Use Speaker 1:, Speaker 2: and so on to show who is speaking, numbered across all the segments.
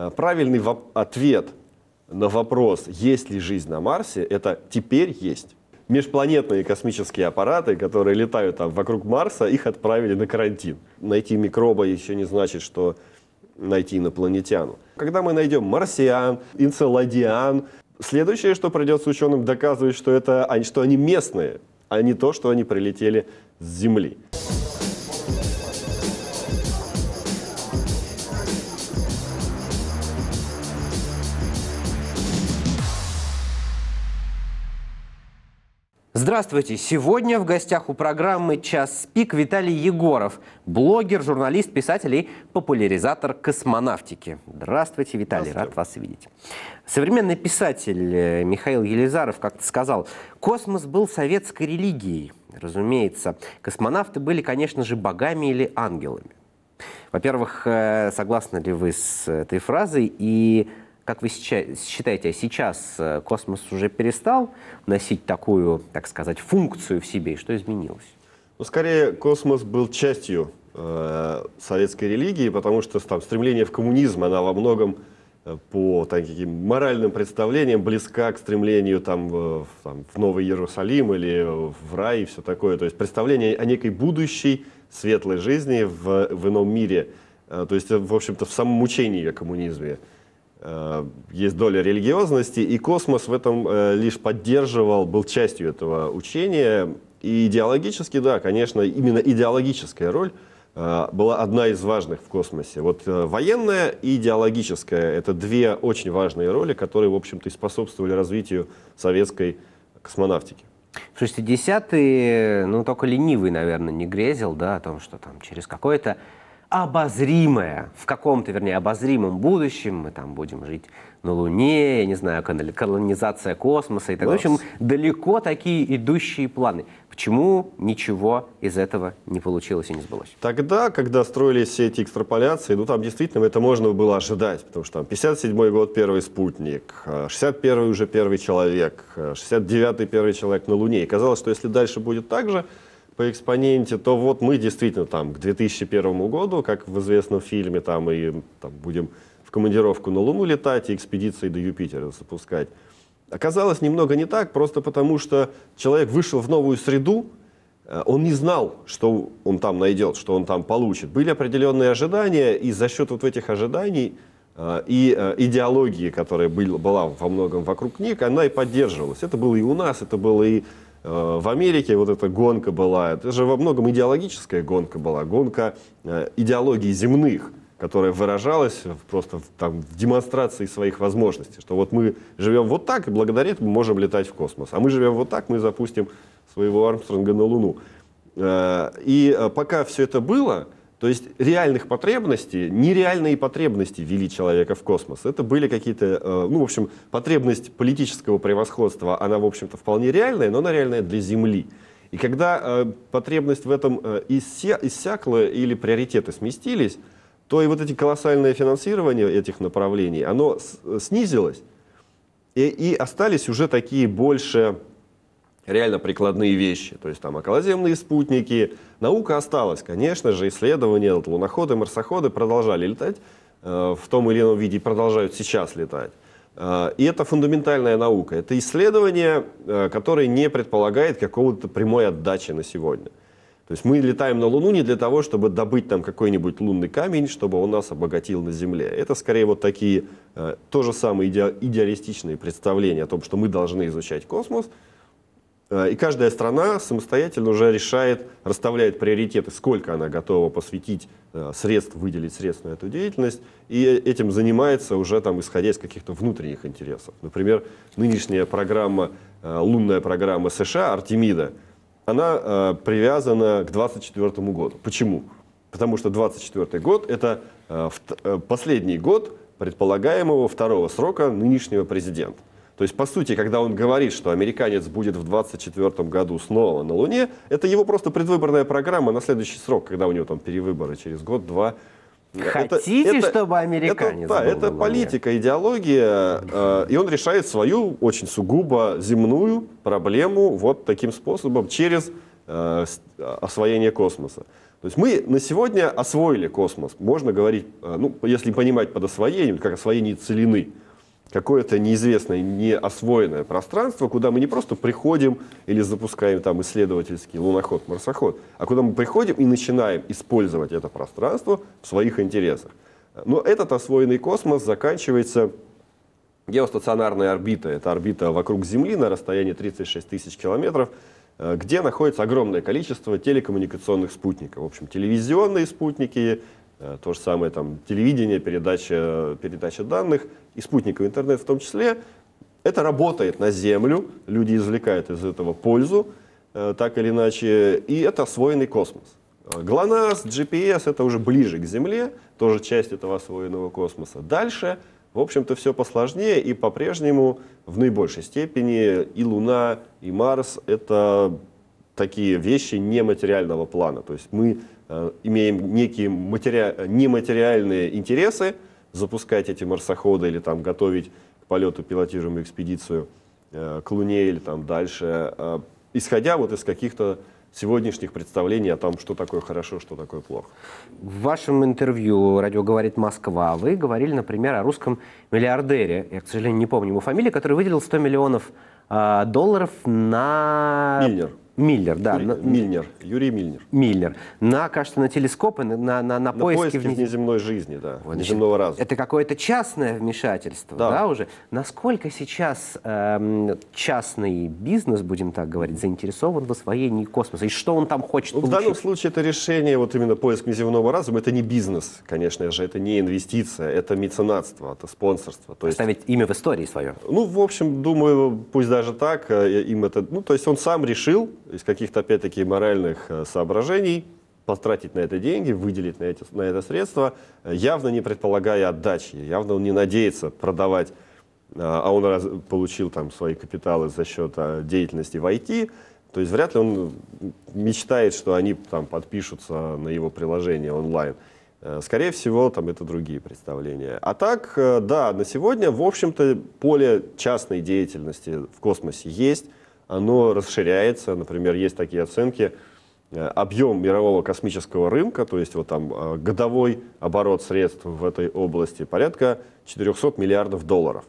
Speaker 1: Э, правильный ответ на вопрос, есть ли жизнь на Марсе, это теперь есть. Межпланетные космические аппараты, которые летают там вокруг Марса, их отправили на карантин. Найти микроба еще не значит, что найти инопланетяну. Когда мы найдем марсиан, инцеладиан, следующее, что придется ученым доказывать, что, это, что они местные, а не то, что они прилетели с Земли.
Speaker 2: Здравствуйте! Сегодня в гостях у программы «Час пик» Виталий Егоров, блогер, журналист, писатель и популяризатор космонавтики. Здравствуйте, Виталий, Здравствуйте. рад вас видеть. Современный писатель э, Михаил Елизаров как-то сказал, «Космос был советской религией». Разумеется, космонавты были, конечно же, богами или ангелами. Во-первых, э, согласны ли вы с этой фразой и как вы считаете, а сейчас э, космос уже перестал носить такую, так сказать, функцию в себе? И что изменилось?
Speaker 1: Ну, скорее, космос был частью э, советской религии, потому что там стремление в коммунизм, она во многом э, по там каким моральным представлениям близка к стремлению там, э, в, там, в Новый Иерусалим или в рай и все такое. То есть представление о некой будущей светлой жизни в, в ином мире. То есть, в общем-то, в самом мучении о коммунизме. Э, есть доля религиозности, и космос в этом э, лишь поддерживал, был частью этого учения. И идеологически, да, конечно, именно идеологическая роль э, была одна из важных в космосе. Вот военная и идеологическая — это две очень важные роли, которые, в общем-то, и способствовали развитию советской
Speaker 2: космонавтики. В 60-е, ну, только ленивый, наверное, не грезил, да, о том, что там через какое-то обозримое, в каком-то, вернее, обозримом будущем, мы там будем жить на Луне, я не знаю, колонизация космоса и так далее. В общем, далеко такие идущие планы. Почему ничего из этого не получилось
Speaker 1: и не сбылось? Тогда, когда строились все эти экстраполяции, ну там действительно это можно было ожидать, потому что там 57 год первый спутник, 61 э, уже первый человек, 69 э, первый человек на Луне. И казалось, что если дальше будет так же, по экспоненте, то вот мы действительно там к 2001 году, как в известном фильме, там и там, будем в командировку на Луну летать и экспедиции до Юпитера запускать. Оказалось немного не так, просто потому что человек вышел в новую среду, э, он не знал, что он там найдет, что он там получит. Были определенные ожидания, и за счет вот этих ожиданий э, и э, идеологии, которая была во многом вокруг них, она и поддерживалась. Это было и у нас, это было и Э, в Америке вот эта гонка была, это же во многом идеологическая гонка была, гонка э, идеологии земных, которая выражалась просто в, там, в демонстрации своих возможностей, что вот мы живем вот так, и благодаря этому можем летать в космос, а мы живем вот так, мы запустим своего Армстронга на Луну. Э, и пока все это было, то есть реальных потребностей, нереальные потребности вели человека в космос. Это были какие-то, э, ну, в общем, потребность политического превосходства, она, в общем-то, вполне реальная, но она реальная для Земли. И когда э, потребность в этом э, иссякла или приоритеты сместились, то и вот эти колоссальное финансирование этих направлений, оно снизилось, и, и остались уже такие больше реально прикладные вещи, то есть там околоземные спутники. Наука осталась, конечно же, исследования, луноходы, марсоходы продолжали летать э, в том или ином виде и продолжают сейчас летать. Э, и это фундаментальная наука, это исследование, э, которое не предполагает какого-то прямой отдачи на сегодня. То есть мы летаем на Луну не для того, чтобы добыть там какой-нибудь лунный камень, чтобы он нас обогатил на Земле. Это скорее вот такие то же самое идеалистичные представления о том, что мы должны изучать космос – Э, и каждая страна самостоятельно уже решает, расставляет приоритеты, сколько она готова посвятить э, средств, выделить средств на эту деятельность, и этим занимается уже там, исходя из каких-то внутренних интересов. Например, нынешняя программа, э, лунная программа США, Артемида, она привязана к 2024 году. Почему? Потому что 2024 год – это последний год предполагаемого второго срока нынешнего президента. То есть, по сути, когда он говорит, что американец будет в 2024 году снова на Луне, это его просто предвыборная программа на следующий срок, когда у него там перевыборы через год-два. Хотите, это, чтобы
Speaker 2: американец это, Да, был это
Speaker 1: политика, идеология, э, и он решает свою очень сугубо земную проблему вот таким способом, через э, освоение космоса. То есть мы на сегодня освоили космос. Можно говорить, э, ну, если понимать под освоением, как освоение целины какое-то неизвестное, неосвоенное пространство, куда мы не просто приходим или запускаем там исследовательский луноход, марсоход, а куда мы приходим и начинаем использовать это пространство в своих интересах. Но этот освоенный космос заканчивается геостационарной орбитой. Это орбита вокруг Земли на расстоянии 36 тысяч километров, э, где находится огромное количество телекоммуникационных спутников. В общем, телевизионные спутники, Э, то же самое там телевидение, передача, передача данных и спутниковый интернет в том числе. Это работает на Землю, люди извлекают из этого пользу, э, так или иначе, и это освоенный космос. Э, ГЛОНАСС, GPS — это уже ближе к Земле, тоже часть этого освоенного космоса. Дальше, в общем-то, все посложнее, и по-прежнему в наибольшей степени и Луна, и Марс — это такие вещи нематериального плана. То есть мы Э, имеем некие матери... нематериальные интересы, запускать эти марсоходы или там готовить к полету пилотируемую экспедицию э, к Луне или там дальше, э, исходя вот из каких-то сегодняшних представлений о том, что такое хорошо,
Speaker 2: что такое плохо. В вашем интервью «Радио говорит Москва» вы говорили, например, о русском миллиардере, я, к сожалению, не помню его фамилии, который выделил 100 миллионов долларов на... Миллер. Миллер, да. Юрий, Юрий Мильнер. Миллер. На, кажется, на телескопы, на, на, на, на поиски, поиски внеземной жизни, да, вот, внеземного значит, разума. Это какое-то частное вмешательство, да, да уже? Насколько сейчас э, частный бизнес, будем так говорить, заинтересован в освоении космоса? И что он там хочет ну, получить? В данном
Speaker 1: случае это решение, вот именно поиск внеземного разума, это не бизнес, конечно же, это не инвестиция, это меценатство, это спонсорство. То Оставить есть... имя в истории свое. Ну, в общем, думаю, пусть даже так, э, им это... Ну, то есть он сам решил, из каких-то, опять-таки, моральных э, соображений потратить на это деньги, выделить на, эти, на это средства, э, явно не предполагая отдачи, явно он не надеется продавать, э, а он раз, получил там свои капиталы за счет деятельности в IT, то есть вряд ли он мечтает, что они там подпишутся на его приложение онлайн. Скорее всего, там это другие представления. А так, да, на сегодня, в общем-то, поле частной деятельности в космосе есть оно расширяется. Например, есть такие оценки, э, объем мирового космического рынка, то есть вот там э, годовой оборот средств в этой области порядка 400 миллиардов долларов.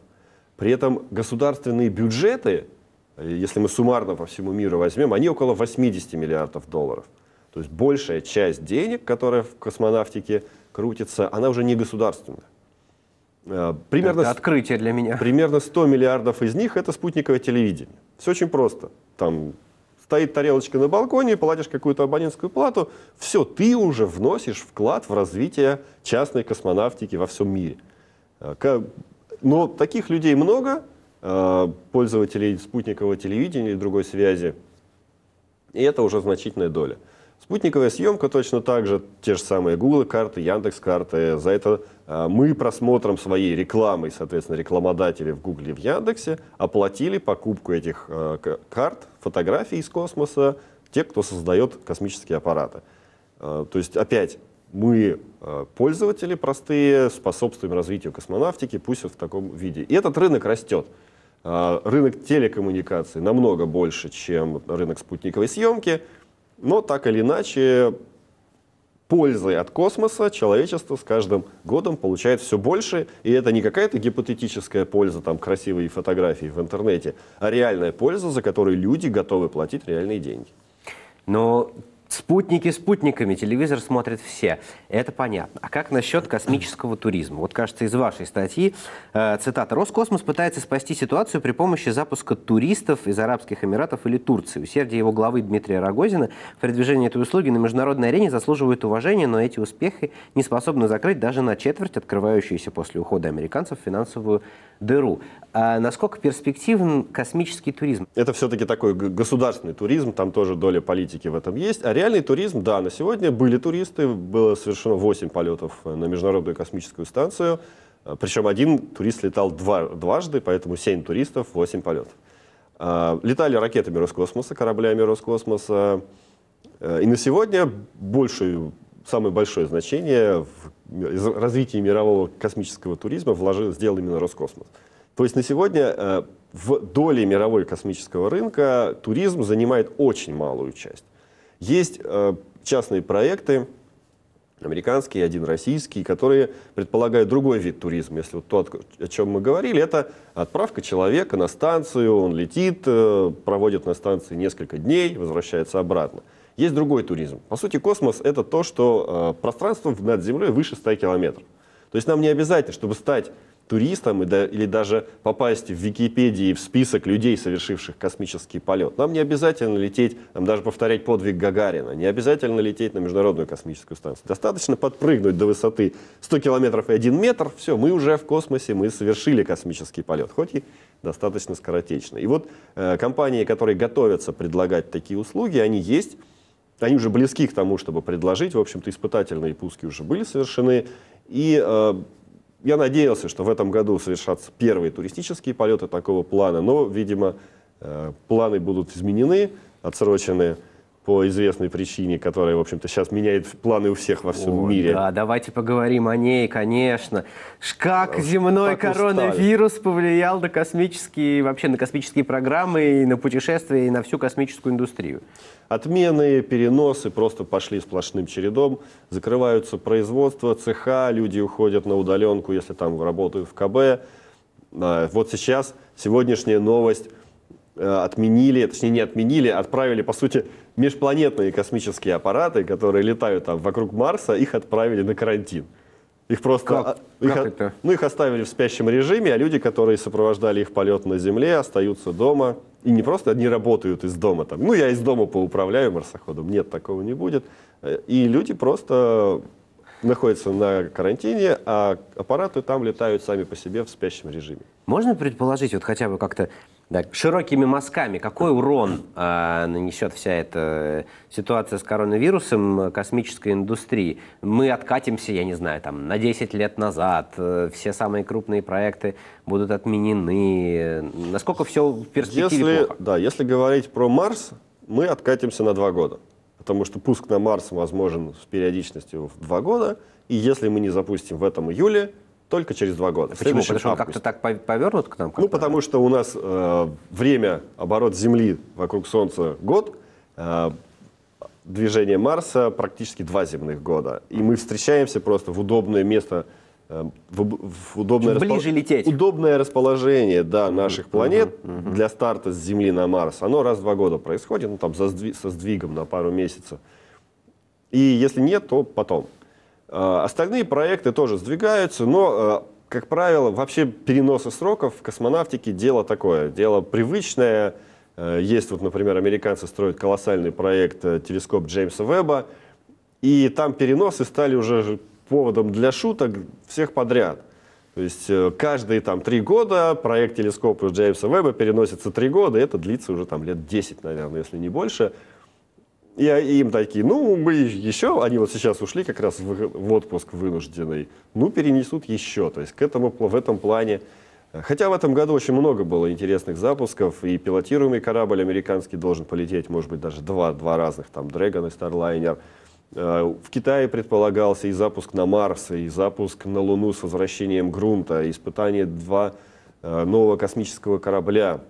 Speaker 1: При этом государственные бюджеты, э, если мы суммарно по всему миру возьмем, они около 80 миллиардов долларов. То есть большая часть денег, которая в космонавтике крутится, она уже не государственная. Примерно, это открытие для меня. Примерно 100 миллиардов из них это спутниковое телевидение. Все очень просто. Там стоит тарелочка на балконе, платишь какую-то абонентскую плату, все, ты уже вносишь вклад в развитие частной космонавтики во всем мире. Э, но таких людей много, э, пользователей спутникового телевидения и другой связи, и это уже значительная доля. Спутниковая съемка точно так же, те же самые Google карты, Яндекс карты. За это а, мы просмотром своей рекламы, соответственно, рекламодатели в Google и в Яндексе оплатили покупку этих а, карт, фотографий из космоса, те, кто создает космические аппараты. А, то есть опять мы, пользователи простые, способствуем развитию космонавтики, пусть в таком виде. И этот рынок растет. Рынок телекоммуникаций намного больше, чем рынок спутниковой съемки. Но так или иначе, пользы от космоса человечество с каждым годом получает все больше. И это не какая-то гипотетическая польза, там красивые фотографии в интернете, а реальная польза, за которую
Speaker 2: люди готовы платить реальные деньги. Но Спутники спутниками, телевизор смотрят все. Это понятно. А как насчет космического туризма? Вот, кажется, из вашей статьи, э, цитата, «Роскосмос пытается спасти ситуацию при помощи запуска туристов из Арабских Эмиратов или Турции. Усердие его главы Дмитрия Рогозина в продвижении этой услуги на международной арене заслуживает уважения, но эти успехи не способны закрыть даже на четверть открывающуюся после ухода американцев финансовую дыру. А насколько перспективен космический туризм? Это все-таки
Speaker 1: такой государственный туризм, там тоже доля политики в этом есть. А Реальный туризм, да, на сегодня были туристы, было совершено 8 полетов э, на Международную космическую станцию, э, причем один турист летал два, дважды, поэтому 7 туристов, 8 полетов. Э, летали ракетами Роскосмоса, кораблями Роскосмоса. И на сегодня большую, самое большое значение в развитии мирового космического туризма вложил, сделал именно Роскосмос. То есть на сегодня в доле мировой космического рынка туризм занимает очень малую часть. Есть э, частные проекты, американский, один российский, которые предполагают другой вид туризма. Если вот то, о чем мы говорили, это отправка человека на станцию, он летит, э, проводит на станции несколько дней, возвращается обратно. Есть другой туризм. По сути, космос — это то, что э, пространство над Землей выше 100 километров. То есть нам не обязательно, чтобы стать туристам или даже попасть в Википедии в список людей, совершивших космический полет. Нам не обязательно лететь, нам даже повторять подвиг Гагарина, не обязательно лететь на Международную космическую станцию. Достаточно подпрыгнуть до высоты 100 километров и 1 метр, все, мы уже в космосе, мы совершили космический полет, хоть и достаточно скоротечно. И вот э, компании, которые готовятся предлагать такие услуги, они есть, они уже близки к тому, чтобы предложить. В общем-то, испытательные пуски уже были совершены. И э, я надеялся, что в этом году совершатся первые туристические полеты такого плана, но, видимо, э, планы будут изменены, отсрочены по известной причине, которая, в общем-то, сейчас меняет
Speaker 2: планы у всех во всем О, мире. Да, давайте поговорим о ней, конечно. Как земной так коронавирус устали. повлиял на космические, вообще на космические программы и на путешествия, и на всю космическую индустрию? Отмены, переносы просто пошли сплошным чередом.
Speaker 1: Закрываются производства, цеха, люди уходят на удаленку, если там работают в КБ. А, вот сейчас сегодняшняя новость – Э, отменили, точнее не отменили, а отправили, по сути, межпланетные космические аппараты, которые летают там вокруг Марса, их отправили на карантин. Их просто... Как? А, их, как это? Ну, их оставили в спящем режиме, а люди, которые сопровождали их полет на Земле, остаются дома. И не просто они работают из дома. Там, ну, я из дома поуправляю марсоходом. Нет, такого не будет. Э, и люди просто находятся на карантине, а аппараты там летают сами по себе в спящем режиме.
Speaker 2: Можно предположить, вот хотя бы как-то да, широкими мазками. Какой урон э, нанесет вся эта э, ситуация с коронавирусом э, космической индустрии? Мы откатимся, я не знаю, там, на 10 лет назад. Э, все самые крупные проекты будут отменены. Насколько все в перспективе если, плохо? Да, если
Speaker 1: говорить про Марс, мы откатимся на два года. Потому что пуск на Марс возможен с периодичностью в два года. И если мы не запустим в этом июле, только через два года. Почему? Потому что как-то так повернут к нам? Ну, потому что у нас э, время, оборот Земли вокруг Солнца год, э, движение Марса практически два земных года. И мы встречаемся просто в удобное место, э, в, в удобное, Чуть ближе лететь. удобное расположение да, наших планет угу, угу. для старта с Земли на Марс. Оно раз в два года происходит, ну, там, со сдвигом на пару месяцев. И если нет, то потом. А, остальные проекты тоже сдвигаются, но, а, как правило, вообще переносы сроков в космонавтике дело такое, дело привычное. А, есть вот, например, американцы строят колоссальный проект э, телескоп Джеймса Веба, и там переносы стали уже поводом для шуток всех подряд. То есть э, каждые там три года проект телескопа Джеймса Веба переносится три года, и это длится уже там лет 10, наверное, если не больше – а, и им такие, ну, мы еще, они вот сейчас ушли как раз в, в отпуск вынужденный, ну, перенесут еще. То есть к этому, в этом плане, хотя в этом году очень много было интересных запусков, и пилотируемый корабль американский должен полететь, может быть, даже два, два разных, там, Dragon и Starliner. Э, в Китае предполагался и запуск на Марс, и запуск на Луну с возвращением грунта, испытание два э, нового космического корабля.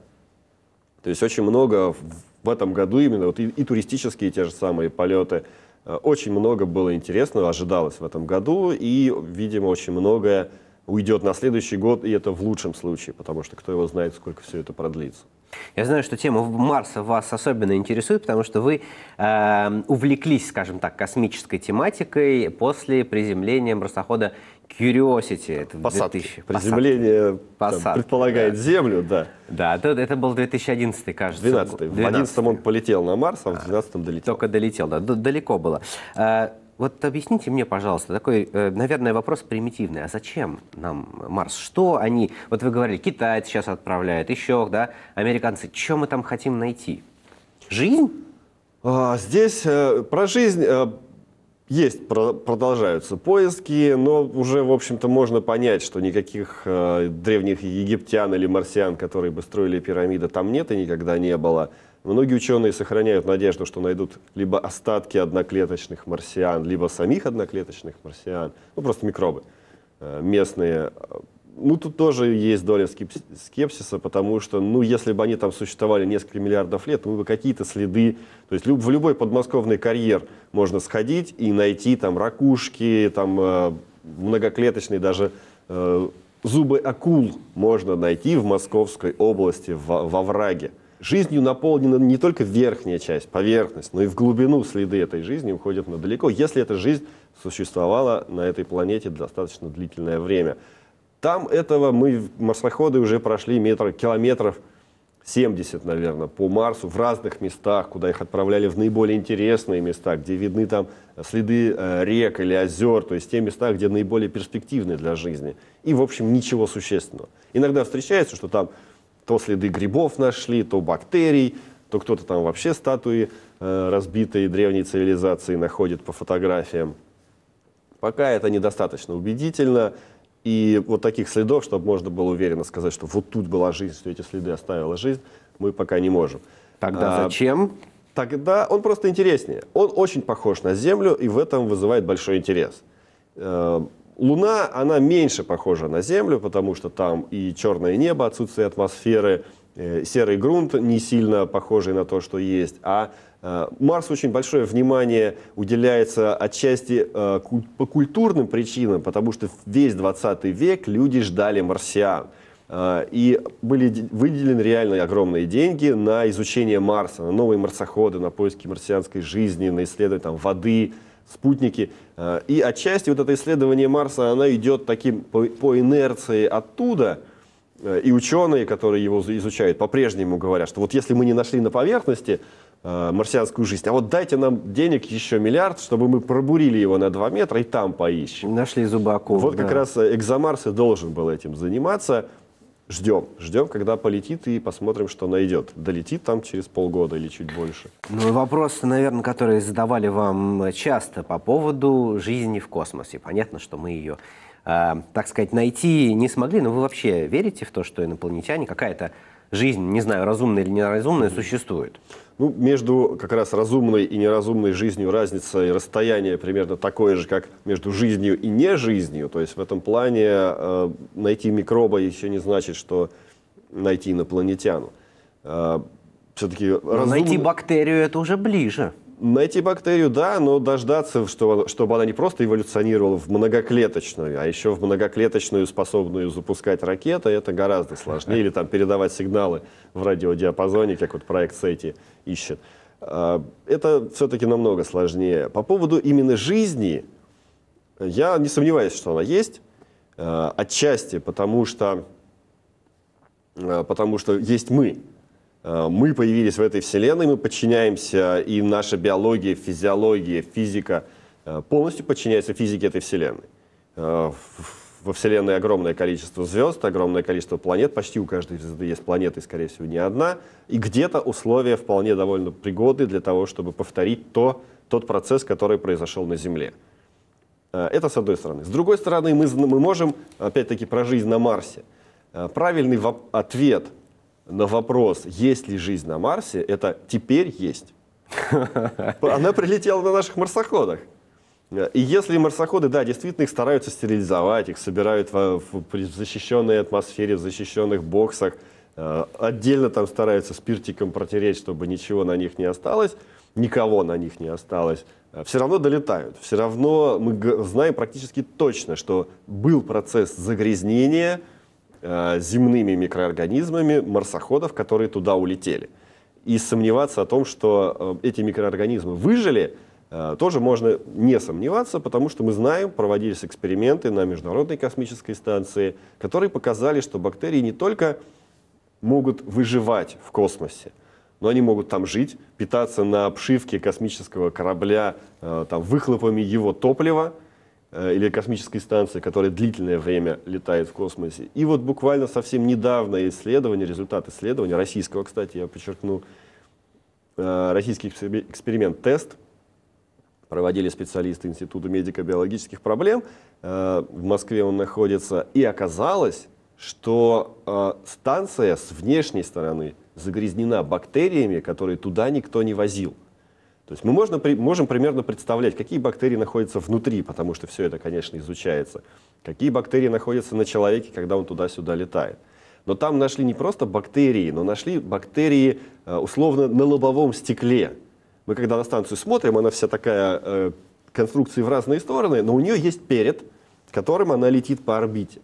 Speaker 1: То есть очень много в этом году именно вот и, и туристические те же самые полеты. Э, очень много было интересного, ожидалось в этом году, и, видимо, очень многое уйдет на следующий год,
Speaker 2: и это в лучшем случае, потому что кто его знает, сколько все это продлится. Я знаю, что тема Марса вас особенно интересует, потому что вы э, увлеклись, скажем так, космической тематикой после приземления марсохода Curiosity. Это посадки. 2000, Приземление
Speaker 1: посадки. Там, предполагает да.
Speaker 2: Землю, да. Да, это, это был 2011, кажется. 12 -й. В 2011 он полетел на Марс, а в 2012 долетел. Только долетел, да, далеко было. Э, вот объясните мне, пожалуйста, такой, э, наверное, вопрос примитивный. А зачем нам Марс? Что они, вот вы говорили, Китай сейчас отправляет, еще, да, американцы. Что мы там хотим найти? Жизнь?
Speaker 1: А, здесь э, про жизнь есть, продолжаются поиски, но уже, в общем-то, можно понять, что никаких э, древних египтян или марсиан, которые бы строили пирамиды, там нет и никогда не было. Многие ученые сохраняют надежду, что найдут либо остатки одноклеточных марсиан, либо самих одноклеточных марсиан, ну просто микробы э, местные э, ну, тут тоже есть доля скепсиса, потому что, ну, если бы они там существовали несколько миллиардов лет, мы ну, бы какие-то следы, то есть в любой подмосковный карьер можно сходить и найти там ракушки, там э, многоклеточные даже э, зубы акул можно найти в Московской области, в, во враге. Жизнью наполнена не только верхняя часть, поверхность, но и в глубину следы этой жизни уходят на далеко, если эта жизнь существовала на этой планете достаточно длительное время. Там этого мы, марсоходы, уже прошли метр, километров 70, наверное, по Марсу в разных местах, куда их отправляли в наиболее интересные места, где видны там следы э, рек или озер, то есть те места, где наиболее перспективны для жизни. И, в общем, ничего существенного. Иногда встречается, что там то следы грибов нашли, то бактерий, то кто-то там вообще статуи э, разбитой древней цивилизации находит по фотографиям. Пока это недостаточно убедительно, и вот таких следов, чтобы можно было уверенно сказать, что вот тут была жизнь, что эти следы оставила жизнь, мы пока не можем. Тогда а, зачем? Тогда он просто интереснее. Он очень похож на Землю, и в этом вызывает большой интерес. Э, Луна, она меньше похожа на Землю, потому что там и черное небо, отсутствие атмосферы, э, серый грунт не сильно похожий на то, что есть, а Э, Марс очень большое внимание уделяется отчасти э, по культурным причинам, потому что весь 20 век люди ждали марсиан. Э, и были выделены реально огромные деньги на изучение Марса, на новые марсоходы, на поиски марсианской жизни, на исследование там, воды, спутники. И отчасти вот это исследование Марса, оно идет таким по, по инерции оттуда, и ученые, которые его изучают, по-прежнему говорят, что вот если мы не нашли на поверхности, Э, марсианскую жизнь. А вот дайте нам денег еще миллиард, чтобы мы пробурили его на 2 метра и там поищем. Нашли зубаков. Вот да. как раз э, Экзомарс и должен был этим заниматься. Ждем, ждем, когда полетит и посмотрим, что найдет. Долетит там через полгода или чуть больше.
Speaker 2: Ну и вопрос, наверное, который задавали вам э, часто по поводу жизни в космосе. Понятно, что мы ее, э, так сказать, найти не смогли, но вы вообще верите в то, что инопланетяне, какая-то жизнь, не знаю, разумная или неразумная, существует?
Speaker 1: Ну, между как раз разумной и неразумной жизнью разница и расстояние примерно такое же, как между жизнью и не жизнью. То есть в этом плане э, найти микроба еще не значит, что найти инопланетяну. Э, все-таки разум... Найти
Speaker 2: бактерию это уже ближе.
Speaker 1: Найти бактерию, да, но дождаться, чтобы она не просто эволюционировала в многоклеточную, а еще в многоклеточную, способную запускать ракеты, это гораздо сложнее. Или там передавать сигналы в радиодиапазоне, как вот проект SETI ищет. А, это все-таки намного сложнее. По поводу именно жизни, я не сомневаюсь, что она есть. А, отчасти потому что, а, потому что есть мы. Мы появились в этой вселенной, мы подчиняемся, и наша биология, физиология, физика полностью подчиняется физике этой вселенной во Вселенной огромное количество звезд, огромное количество планет, почти у каждой звезды есть планеты, скорее всего, не одна, и где-то условия вполне довольно пригодны для того, чтобы повторить то, тот процесс, который произошел на Земле. Э, это с одной стороны. С другой стороны, мы, мы можем, опять-таки, про жизнь на Марсе. Э, правильный ответ на вопрос, есть ли жизнь на Марсе, это теперь есть. Она прилетела на наших марсоходах. И если марсоходы, да, действительно их стараются стерилизовать, их собирают в, в защищенной атмосфере, в защищенных боксах, э, отдельно там стараются спиртиком протереть, чтобы ничего на них не осталось, никого на них не осталось, э, все равно долетают. Все равно мы знаем практически точно, что был процесс загрязнения э, земными микроорганизмами марсоходов, которые туда улетели. И сомневаться о том, что эти микроорганизмы выжили – Э, тоже можно не сомневаться, потому что мы знаем, проводились эксперименты на Международной космической станции, которые показали, что бактерии не только могут выживать в космосе, но они могут там жить, питаться на обшивке космического корабля э, там, выхлопами его топлива э, или космической станции, которая длительное время летает в космосе. И вот буквально совсем недавно исследование, результат исследования, российского, кстати, я подчеркну, российский эксперимент-тест – проводили специалисты Института медико-биологических проблем. Э, в Москве он находится. И оказалось, что э, станция с внешней стороны загрязнена бактериями, которые туда никто не возил. То есть мы можно, можем примерно представлять, какие бактерии находятся внутри, потому что все это, конечно, изучается. Какие бактерии находятся на человеке, когда он туда-сюда летает. Но там нашли не просто бактерии, но нашли бактерии э, условно на лобовом стекле. Мы когда на станцию смотрим, она вся такая э, конструкции в разные стороны, но у нее есть перед, которым она летит по орбите.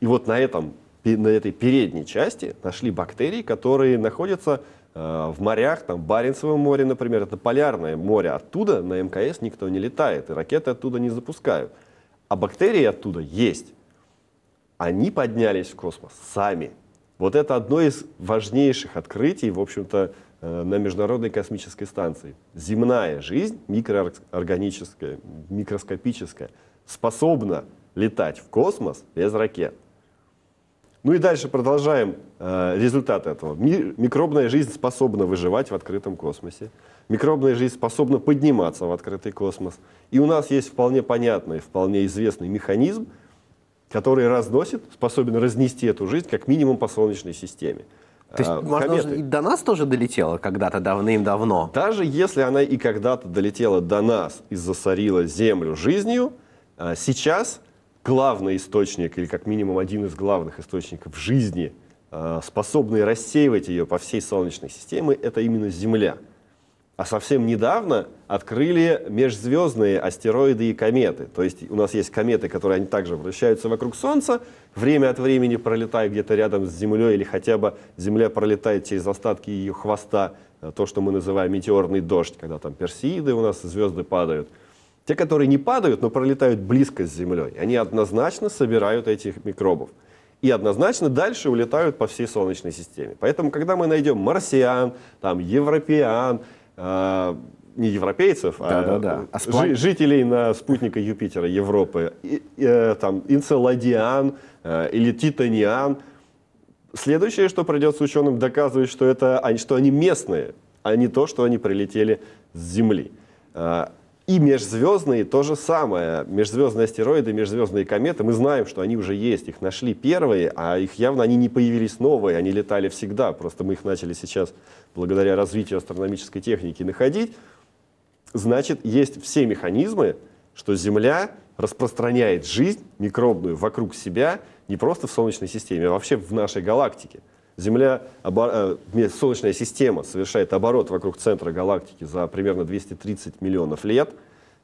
Speaker 1: И вот на, этом, на этой передней части нашли бактерии, которые находятся э, в морях, там Баренцевом море, например, это полярное море. Оттуда на МКС никто не летает, и ракеты оттуда не запускают. А бактерии оттуда есть. Они поднялись в космос сами. Вот это одно из важнейших открытий, в общем-то, Э, на Международной космической станции. Земная жизнь, микроорганическая, микроскопическая, способна летать в космос без ракет. Ну и дальше продолжаем э, результаты этого. Ми микробная жизнь способна выживать в открытом космосе. Микробная жизнь способна подниматься в открытый космос. И у нас есть вполне понятный, вполне известный механизм, который разносит, способен разнести эту жизнь как минимум по Солнечной системе. То есть, возможно, а, кометы. и до нас тоже долетела когда-то давным-давно. Даже если она и когда-то долетела до нас и засорила Землю жизнью, а, сейчас главный источник, или как минимум один из главных источников жизни, а, способный рассеивать ее по всей Солнечной системе, это именно Земля – а совсем недавно открыли межзвездные астероиды и кометы. То есть у нас есть кометы, которые они также вращаются вокруг Солнца, время от времени пролетая где-то рядом с Землей, или хотя бы Земля пролетает через остатки ее хвоста, э, то, что мы называем метеорный дождь, когда там персииды у нас, звезды падают. Те, которые не падают, но пролетают близко с Землей, они однозначно собирают этих микробов и однозначно дальше улетают по всей Солнечной системе. Поэтому, когда мы найдем марсиан, там, европеан, а, не европейцев, да, а да, да. Э, жи- жителей на спутника Юпитера, Европы, и, и, э, там Инцеладиан э, или Титаниан. Следующее, что придется ученым доказывать, что это а, что они местные, а не то, что они прилетели с Земли. А, и межзвездные то же самое. Межзвездные астероиды, межзвездные кометы, мы знаем, что они уже есть. Их нашли первые, а их явно они не появились новые, они летали всегда. Просто мы их начали сейчас, благодаря развитию астрономической техники, находить. Значит, есть все механизмы, что Земля распространяет жизнь микробную вокруг себя не просто в Солнечной системе, а вообще в нашей галактике. Земля, обор... Э, Солнечная система совершает оборот вокруг центра галактики за примерно 230 миллионов лет.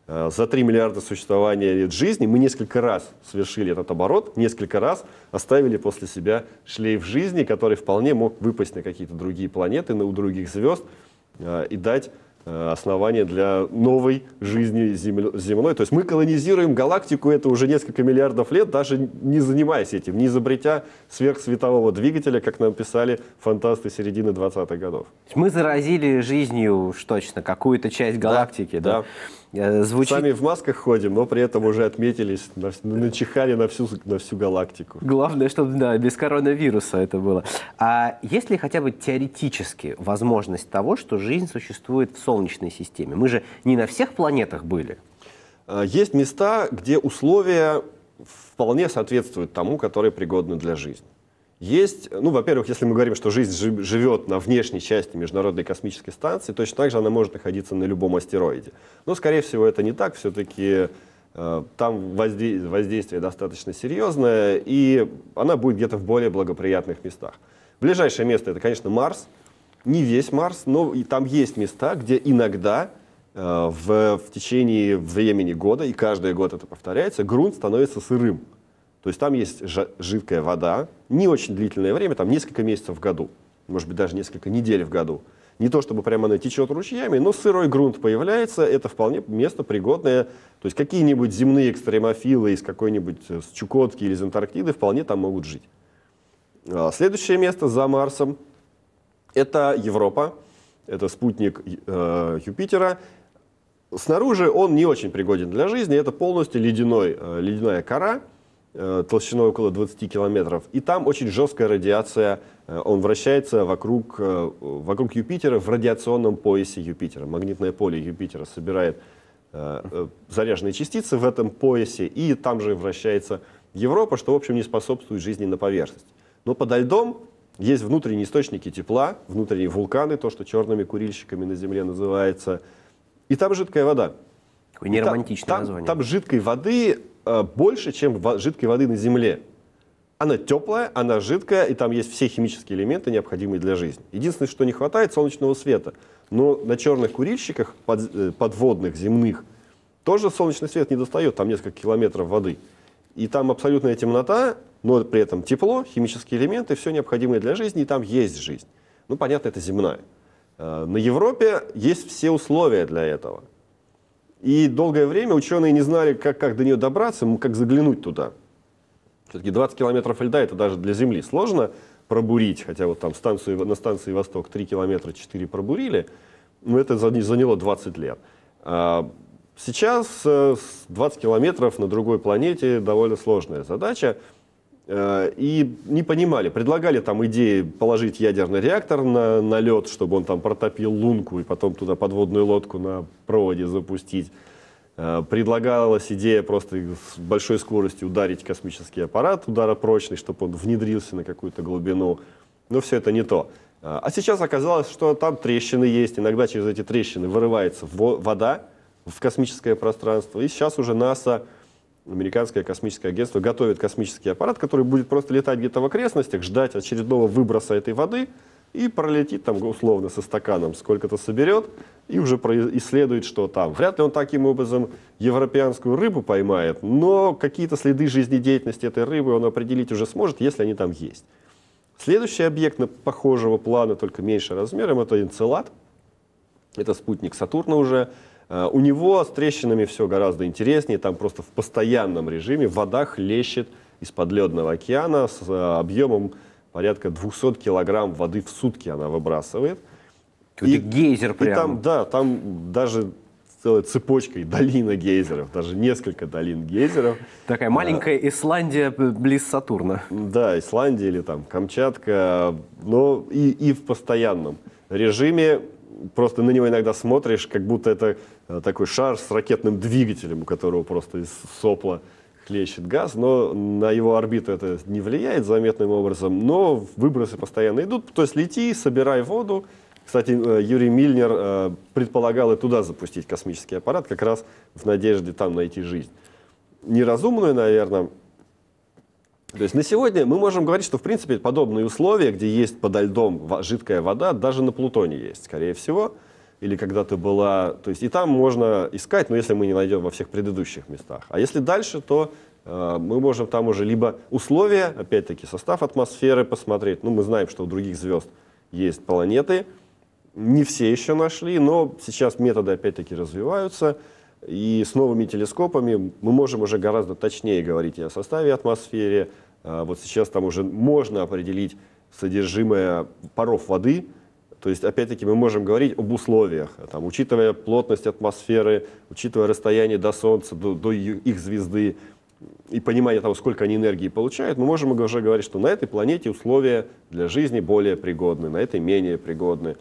Speaker 1: Э, за 3 миллиарда существования лет жизни мы несколько раз совершили этот оборот, несколько раз оставили после себя шлейф жизни, который вполне мог выпасть на какие-то другие планеты, на у других звезд э, и дать Э, основание для новой жизни земной. То есть мы колонизируем галактику это уже несколько миллиардов лет, даже не занимаясь этим, не изобретя сверхсветового двигателя, как нам писали фантасты середины 20-х годов.
Speaker 2: Мы заразили жизнью уж точно какую-то часть галактики. Да. да? да. Э, звучит... Сами в масках ходим, но при этом уже отметились, начихали на всю, на всю галактику. Главное, чтобы да, без коронавируса это было. А есть ли хотя бы теоретически возможность того, что жизнь существует в Солнечной системе? Мы же не на всех планетах были. А, есть
Speaker 1: места, где условия вполне соответствуют тому, которые пригодны для жизни. Есть, ну, во-первых, если мы говорим, что жизнь живет на внешней части Международной космической станции, точно так же она может находиться на любом астероиде. Но, скорее всего, это не так. Все-таки э, там воздействие, достаточно серьезное, и она будет где-то в более благоприятных местах. Ближайшее место — это, конечно, Марс. Не весь Марс, но и там есть места, где иногда э, в, в течение времени года, и каждый год это повторяется, грунт становится сырым. То есть там есть жидкая вода, не очень длительное время, там несколько месяцев в году, может быть, даже несколько недель в году. Не то, чтобы прямо она течет ручьями, но сырой грунт появляется, это вполне место пригодное. То есть какие-нибудь земные экстремофилы из какой-нибудь э, с Чукотки или из Антарктиды вполне там могут жить. А следующее место за Марсом – это Европа, это спутник э, Юпитера. Снаружи он не очень пригоден для жизни, это полностью ледяной, э, ледяная кора – Э, толщиной около 20 километров. И там очень жесткая радиация. Э, он вращается вокруг, э, вокруг Юпитера в радиационном поясе Юпитера. Магнитное поле Юпитера собирает заряженные частицы в этом поясе, и там же вращается Европа, что, в общем, не способствует жизни на поверхности. Но подо льдом есть внутренние источники тепла, внутренние вулканы, то, что черными курильщиками на Земле называется, и там жидкая вода. Какое неромантичное там, название. Там жидкой воды Э, больше, чем жидкой воды на Земле. Она теплая, она жидкая, и там есть все химические элементы, необходимые для жизни. Единственное, что не хватает, солнечного света. Но на черных курильщиках под, э, подводных, земных, тоже солнечный свет не достает, там несколько километров воды. И там абсолютная темнота, но при этом тепло, химические элементы, все необходимое для жизни, и там есть жизнь. Ну, понятно, это земная. Э, на Европе есть все условия для этого – и долгое время ученые не знали, как, как до нее добраться, как заглянуть туда. Все-таки 20 километров льда это даже для Земли сложно пробурить, хотя вот там станцию, на станции «Восток» 3 километра 4 пробурили, но это заняло 20 лет. А сейчас 20 э, километров на другой планете довольно сложная задача. Э, и не понимали. Предлагали там идеи положить ядерный реактор на, на лед, чтобы он там протопил лунку и потом туда подводную лодку на проводе запустить. Э, предлагалась идея просто с большой скоростью ударить космический аппарат ударопрочный, чтобы он внедрился на какую-то глубину. Но все это не то. Э, а сейчас оказалось, что там трещины есть. Иногда через эти трещины вырывается вода в космическое пространство. И сейчас уже НАСА NASA американское космическое агентство готовит космический аппарат, который будет просто летать где-то в окрестностях, ждать очередного выброса этой воды и пролетит там условно со стаканом, сколько-то соберет и уже исследует, что там. Вряд ли он таким образом европеанскую рыбу поймает, но какие-то следы жизнедеятельности этой рыбы он определить уже сможет, если они там есть. Следующий объект на похожего плана, только меньше размером, это Энцелад. Это спутник Сатурна уже, Э, у него с трещинами все гораздо интереснее, там просто в постоянном режиме вода хлещет из подледного океана с э, объемом порядка 200 килограмм воды в сутки она выбрасывает. И, гейзер прям. И там, да, там даже целой цепочкой долина гейзеров, даже несколько долин гейзеров. Такая маленькая э, Исландия близ Сатурна. Да, Исландия или там Камчатка, но и, и в постоянном режиме. Просто на него иногда смотришь, как будто это Э, такой шар с ракетным двигателем, у которого просто из сопла хлещет газ, но на его орбиту это не влияет заметным образом, но выбросы постоянно идут, то есть лети, собирай воду. Кстати, э, Юрий Мильнер э, предполагал и туда запустить космический аппарат, как раз в надежде там найти жизнь. Неразумную, наверное, то есть на сегодня мы можем говорить, что в принципе подобные условия, где есть подо льдом жидкая вода, даже на Плутоне есть, скорее всего или когда ты была, то есть и там можно искать, но если мы не найдем во всех предыдущих местах. А если дальше, то э, мы можем там уже либо условия, опять-таки состав атмосферы посмотреть, ну мы знаем, что у других звезд есть планеты, не все еще нашли, но сейчас методы опять-таки развиваются, и с новыми телескопами мы можем уже гораздо точнее говорить и о составе атмосферы, э, вот сейчас там уже можно определить содержимое паров воды, то есть, опять-таки, мы можем говорить об условиях, а там, учитывая плотность атмосферы, учитывая расстояние до Солнца, до, до их звезды, и понимание того, сколько они энергии получают, мы можем уже говорить, что на этой планете условия для жизни более пригодны, на этой менее пригодны.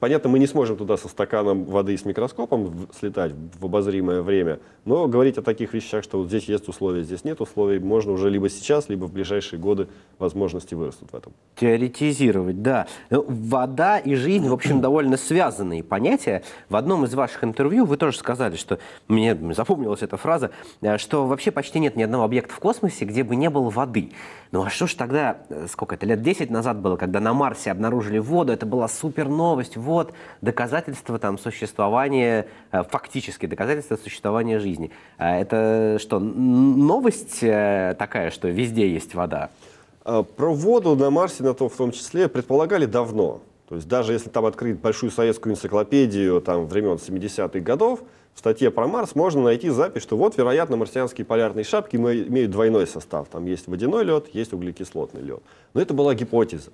Speaker 1: Понятно, мы не сможем туда со стаканом воды и с микроскопом слетать в обозримое время, но говорить о таких вещах, что вот здесь есть условия, здесь нет условий, можно уже либо сейчас, либо в ближайшие годы возможности вырастут
Speaker 2: в этом. Теоретизировать, да. Ну, вода и жизнь, в общем, довольно связанные понятия. В одном из ваших интервью вы тоже сказали, что мне запомнилась эта фраза, э, что вообще почти нет ни одного объекта в космосе, где бы не было воды. Ну а что ж тогда, э, сколько это, лет 10 назад было, когда на Марсе обнаружили воду, это была супер новость, говорить, вот, доказательства там существования, э, фактически доказательства существования жизни. А это что, новость э, такая, что везде есть вода? А, про воду
Speaker 1: на Марсе, на то в том числе, предполагали давно. То есть даже если там открыть большую советскую энциклопедию там, времен 70-х годов, в статье про Марс можно найти запись, что вот, вероятно, марсианские полярные шапки имеют двойной состав. Там есть водяной лед, есть углекислотный лед. Но это была гипотеза.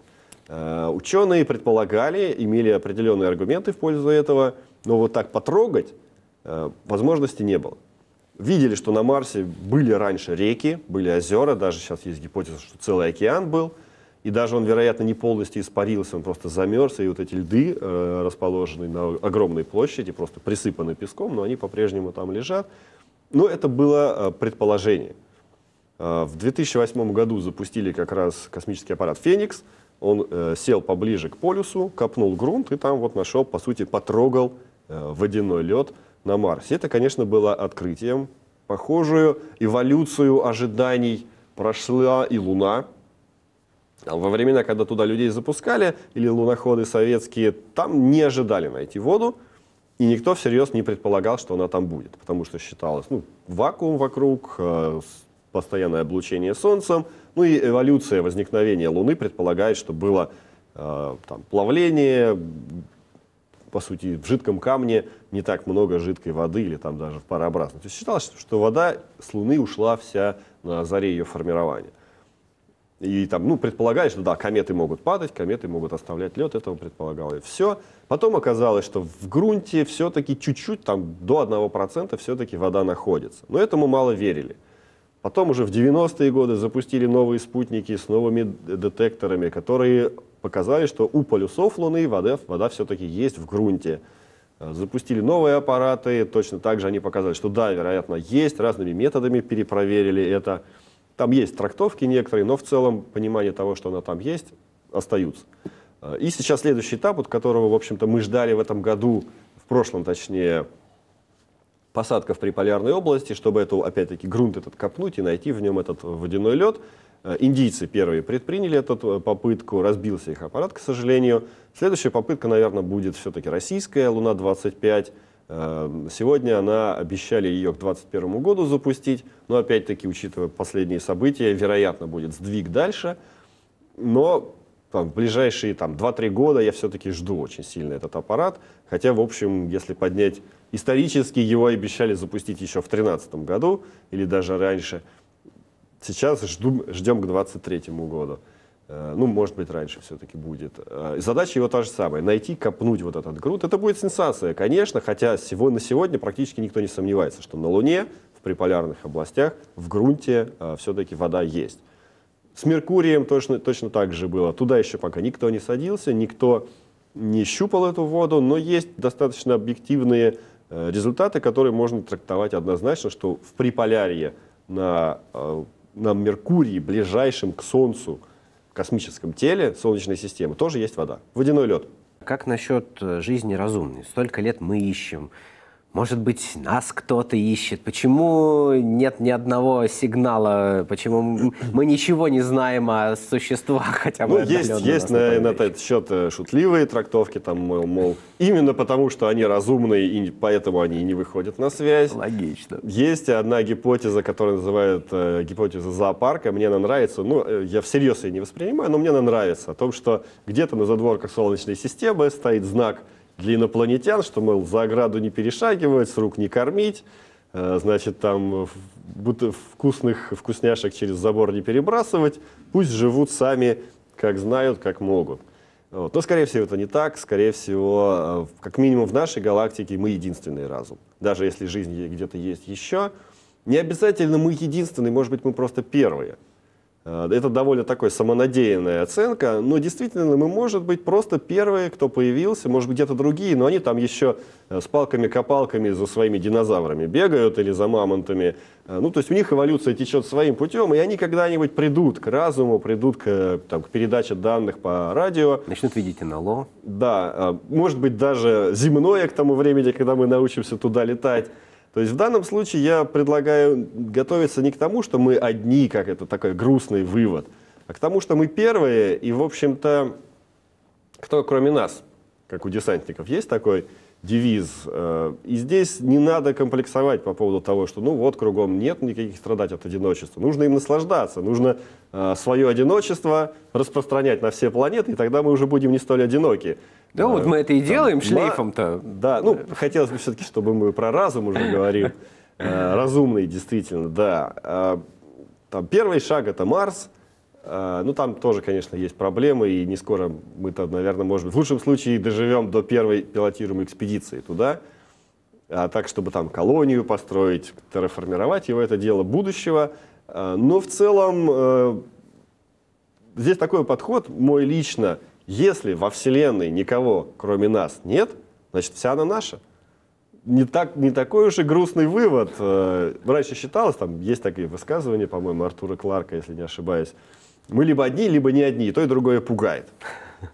Speaker 1: Э, ученые предполагали, имели определенные аргументы в пользу этого, но вот так потрогать э, возможности не было. Видели, что на Марсе были раньше реки, были озера, даже сейчас есть гипотеза, что целый океан был, и даже он, вероятно, не полностью испарился, он просто замерз, и вот эти льды, э, расположенные на огромной площади, просто присыпаны песком, но они по-прежнему там лежат. Но это было предположение. В 2008 году запустили как раз космический аппарат «Феникс», он э, сел поближе к полюсу, копнул грунт и там вот нашел, по сути, потрогал э, водяной лед на Марсе. Это, конечно, было открытием. Похожую эволюцию ожиданий прошла и Луна. А во времена, когда туда людей запускали, или луноходы советские, там не ожидали найти воду, и никто всерьез не предполагал, что она там будет, потому что считалось, ну, вакуум вокруг, э, постоянное облучение Солнцем. Ну и эволюция возникновения Луны предполагает, что было э, там, плавление, по сути, в жидком камне не так много жидкой воды или там даже в парообразном. То есть считалось, что вода с Луны ушла вся на заре ее формирования. И там, ну, предполагали, что да, кометы могут падать, кометы могут оставлять лед, этого предполагало и все. Потом оказалось, что в грунте все-таки чуть-чуть, там до 1% все-таки вода находится. Но этому мало верили. Потом уже в 90-е годы запустили новые спутники с новыми детекторами, которые показали, что у полюсов Луны вода, вода все-таки есть в грунте. Э, запустили новые аппараты, точно так же они показали, что да, вероятно, есть, разными методами перепроверили это. Там есть трактовки некоторые, но в целом понимание того, что она там есть, остаются. Э, и сейчас следующий этап, от которого, в общем-то, мы ждали в этом году, в прошлом точнее, посадков при полярной области, чтобы эту, опять-таки, грунт этот копнуть и найти в нем этот водяной лед. Э, индийцы первые предприняли эту э, попытку, разбился их аппарат, к сожалению. Следующая попытка, наверное, будет все-таки российская «Луна-25». Э, сегодня она обещали ее к 2021 году запустить, но опять-таки, учитывая последние события, вероятно, будет сдвиг дальше. Но там, в ближайшие там, 2-3 года я все-таки жду очень сильно этот аппарат. Хотя, в общем, если поднять исторически, его обещали запустить еще в 2013 году или даже раньше. Сейчас жду, ждем к 2023 году. Э, ну, может быть, раньше все-таки будет. Э, задача его та же самая. Найти, копнуть вот этот груд. Это будет сенсация, конечно, хотя на сегодня практически никто не сомневается, что на Луне, в приполярных областях, в грунте э, все-таки вода есть. С Меркурием точно, точно так же было. Туда еще пока никто не садился, никто не щупал эту воду, но есть достаточно объективные э, результаты, которые можно трактовать однозначно, что в Приполярье на, э, на Меркурии, ближайшем к Солнцу космическом
Speaker 2: теле Солнечной системы, тоже есть вода. Водяной лед. Как насчет э, жизни разумной? Столько лет мы ищем может быть, нас кто-то ищет? Почему нет ни одного сигнала? Почему мы ничего не знаем о существах хотя бы? Ну, есть, есть на, на
Speaker 1: этот счет э, шутливые трактовки, там, мол, мол, именно потому, что они разумные, и поэтому они не выходят на связь. Логично. Есть одна гипотеза, которую называют э, гипотеза зоопарка. Мне она нравится, ну, э, я всерьез ее не воспринимаю, но мне она нравится. О том, что где-то на задворках Солнечной системы стоит знак – для инопланетян, что, мол, за ограду не перешагивать, с рук не кормить, э, значит, там э, будто вкусных вкусняшек через забор не перебрасывать, пусть живут сами, как знают, как могут. Вот. Но, скорее всего, это не так. Скорее всего, э, как минимум в нашей галактике мы единственный разум. Даже если жизнь где-то есть еще, не обязательно мы единственные, может быть, мы просто первые. Э, это довольно такой самонадеянная оценка, но действительно мы, может быть, просто первые, кто появился, может быть, где-то другие, но они там еще э, с палками-копалками за своими динозаврами бегают или за мамонтами. Э, ну, то есть у них эволюция течет своим путем, и они когда-нибудь придут к разуму, придут к, там, к передаче данных по радио. Начнут видеть НЛО. Да, может быть, даже земное к тому времени, когда мы научимся туда летать. То есть в данном случае я предлагаю готовиться не к тому, что мы одни, как это такой грустный вывод, а к тому, что мы первые, и, в общем-то, кто кроме нас, как у десантников, есть такой девиз. Э, и здесь не надо комплексовать по поводу того, что ну вот кругом нет никаких страдать от одиночества. Нужно им наслаждаться, нужно э, свое одиночество распространять на все планеты, и тогда мы уже будем не столь одиноки. Да, вот э, мы это и делаем шлейфом-то. Да, ну, хотелось бы все-таки, чтобы мы про разум уже говорили. Э, разумный, действительно, да. Э, там первый шаг – это Марс. Ну, там тоже, конечно, есть проблемы, и не скоро мы там, наверное, может быть, в лучшем случае доживем до первой пилотируемой экспедиции туда. А так, чтобы там колонию построить, терраформировать его, это дело будущего. Но в целом здесь такой подход мой лично – если во Вселенной никого, кроме нас, нет, значит, вся она наша. Не, так, не такой уж и грустный вывод. Э, раньше считалось, там есть такие высказывания, по-моему, Артура Кларка, если не ошибаюсь. Мы либо одни, либо не одни, и то и другое пугает.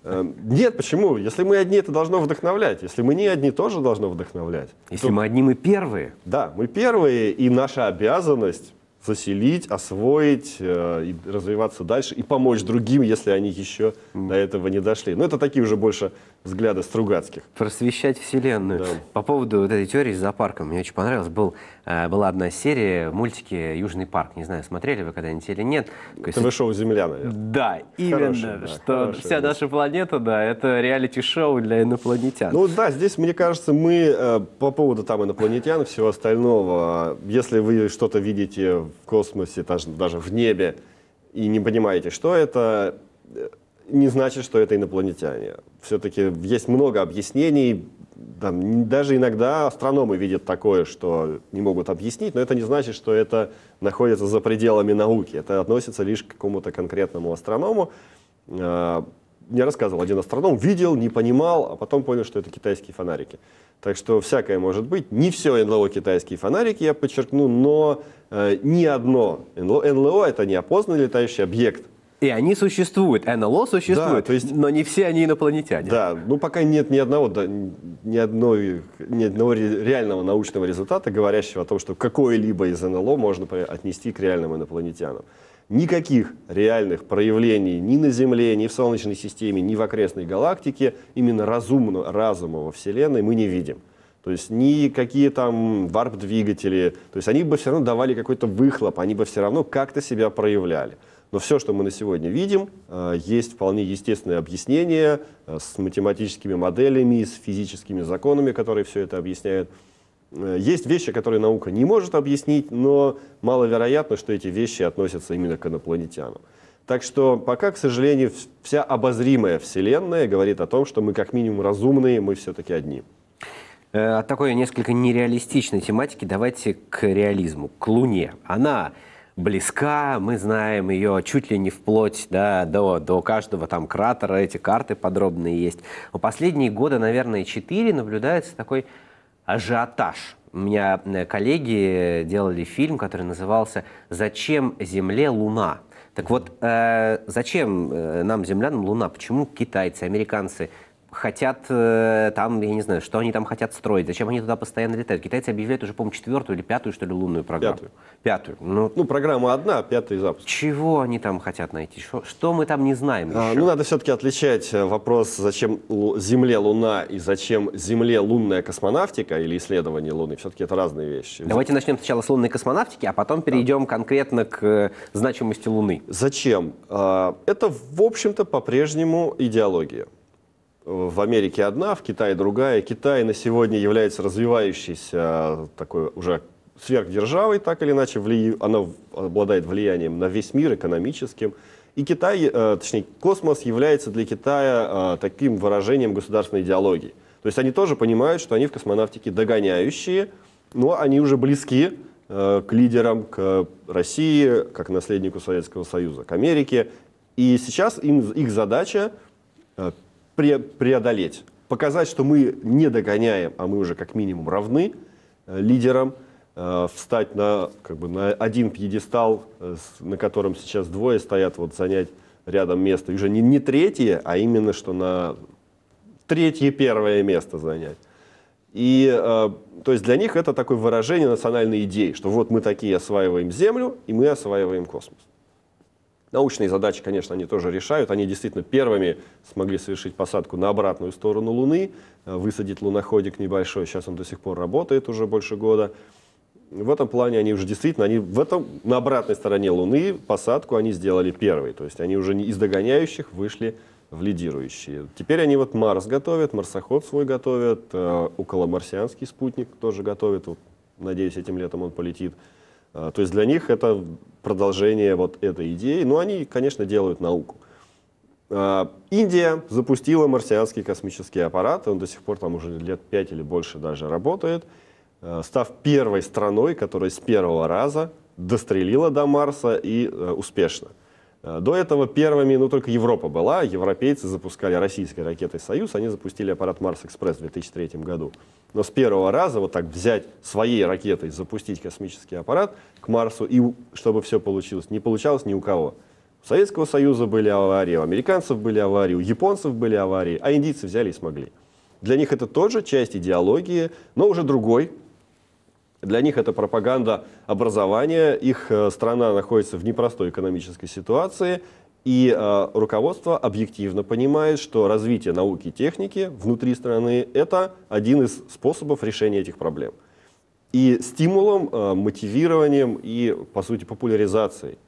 Speaker 1: Э, нет, почему? Если мы одни, это должно вдохновлять. Если мы не одни, тоже должно вдохновлять. Если то... мы одни, мы первые. Да, мы первые, и наша обязанность заселить, освоить, э, и развиваться дальше и помочь другим, если они
Speaker 2: еще mm. до этого не дошли. Но это такие уже больше взгляда Стругацких. Просвещать Вселенную. Да. По поводу вот этой теории с зоопарком, мне очень понравилось. Был, э, была одна серия мультики «Южный парк». Не знаю, смотрели вы когда-нибудь или нет. ТВ-шоу «Земля», наверное. Да, именно. Хороший, что хороший, вся да. наша планета, да, это реалити-шоу для инопланетян. Ну
Speaker 1: да, здесь, мне кажется, мы э, по поводу там инопланетян и всего остального, если вы что-то видите в космосе, даже, даже в небе, и не понимаете, что это, э, не значит, что это инопланетяне. Все-таки есть много объяснений. Там, даже иногда астрономы видят такое, что не могут объяснить, но это не значит, что это находится за пределами науки. Это относится лишь к какому-то конкретному астроному. А, мне рассказывал один астроном, видел, не понимал, а потом понял, что это китайские фонарики. Так что всякое может быть. Не все НЛО китайские фонарики, я подчеркну, но э, ни одно НЛО. НЛО это неопознанный летающий объект и они существуют, НЛО существует, да, то есть, но не все они инопланетяне. Да, ну пока нет ни одного, да, ни, одной, ни одного реального научного результата, говорящего о том, что какое-либо из НЛО можно отнести к реальным инопланетянам. Никаких реальных проявлений ни на Земле, ни в Солнечной системе, ни в окрестной галактике именно разумно, разума во Вселенной мы не видим. То есть никакие там варп-двигатели, то есть они бы все равно давали какой-то выхлоп, они бы все равно как-то себя проявляли. Но все, что мы на сегодня видим, э, есть вполне естественное объяснение э, с математическими моделями, с физическими законами, которые все это объясняют. Э, есть вещи, которые наука не может объяснить, но маловероятно, что эти вещи относятся именно к инопланетянам. Так что пока, к сожалению, вся обозримая Вселенная говорит о том, что мы как минимум разумные, мы все-таки одни.
Speaker 2: От такой несколько нереалистичной тематики давайте к реализму, к Луне. Она близка, мы знаем ее чуть ли не вплоть да, до, до каждого там кратера, эти карты подробные есть. Но последние годы наверное, четыре наблюдается такой ажиотаж. У меня э, коллеги делали фильм, который назывался «Зачем Земле Луна?». Так вот, э, зачем э, нам, землянам, Луна? Почему китайцы, американцы – хотят э, там, я не знаю, что они там хотят строить, зачем они туда постоянно летают. Китайцы объявляют уже, по-моему, четвертую или пятую, что ли, лунную программу. Пятую. Пятую. Ну, ну программа одна, а пятый запуск. Чего они там хотят найти? Что, что мы там не знаем а, еще? Ну,
Speaker 1: надо все-таки отличать э, вопрос, зачем Земле Луна и зачем Земле лунная космонавтика или исследование Луны. Все-таки это разные вещи. Давайте начнем
Speaker 2: сначала с лунной космонавтики, а потом перейдем да. конкретно к э, значимости Луны. Зачем? А, это, в общем-то,
Speaker 1: по-прежнему идеология в Америке одна, в Китае другая. Китай на сегодня является развивающейся э, такой уже сверхдержавой, так или иначе, вли... она обладает влиянием на весь мир экономическим. И Китай, э, точнее, космос является для Китая э, таким выражением государственной идеологии. То есть они тоже понимают, что они в космонавтике догоняющие, но они уже близки к лидерам, к России, как наследнику Советского Союза, к Америке. И сейчас им, их задача пре преодолеть. Показать, что мы не догоняем, а мы уже как минимум равны э, лидерам, э, встать на, как бы, на один пьедестал, э, на котором сейчас двое стоят, вот занять рядом место. И уже не, не третье, а именно что на третье первое место занять. И э, то есть для них это такое выражение национальной идеи, что вот мы такие осваиваем Землю, и мы осваиваем космос. Научные задачи, конечно, они тоже решают. Они действительно первыми смогли совершить посадку на обратную сторону Луны, э, высадить луноходик небольшой. Сейчас он до сих пор работает уже больше года. В этом плане они уже действительно, они в этом, на обратной стороне Луны посадку они сделали первой. То есть они уже не из догоняющих вышли в лидирующие. Теперь они вот Марс готовят, марсоход свой готовят, э, околомарсианский спутник тоже готовят. Вот, надеюсь, этим летом он полетит. А, то есть для них это продолжение вот этой идеи. Но ну, они, конечно, делают науку. А, Индия запустила марсианский космический аппарат, он до сих пор там уже лет 5 или больше даже работает, а, став первой страной, которая с первого раза дострелила до Марса и э, успешно. До этого первыми, ну только Европа была, европейцы запускали российской ракетой «Союз», они запустили аппарат «Марс-Экспресс» в 2003 году. Но с первого раза вот так взять своей ракетой, запустить космический аппарат к Марсу, и чтобы все получилось, не получалось ни у кого. У Советского Союза были аварии, у американцев были аварии, у японцев были аварии, а индийцы взяли и смогли. Для них это тоже часть идеологии, но уже другой. Для них это пропаганда образования, их э, страна находится в непростой экономической ситуации, и э, руководство объективно понимает, что развитие науки и техники внутри страны – это один из способов решения этих проблем. И стимулом, э, мотивированием и, по сути, популяризацией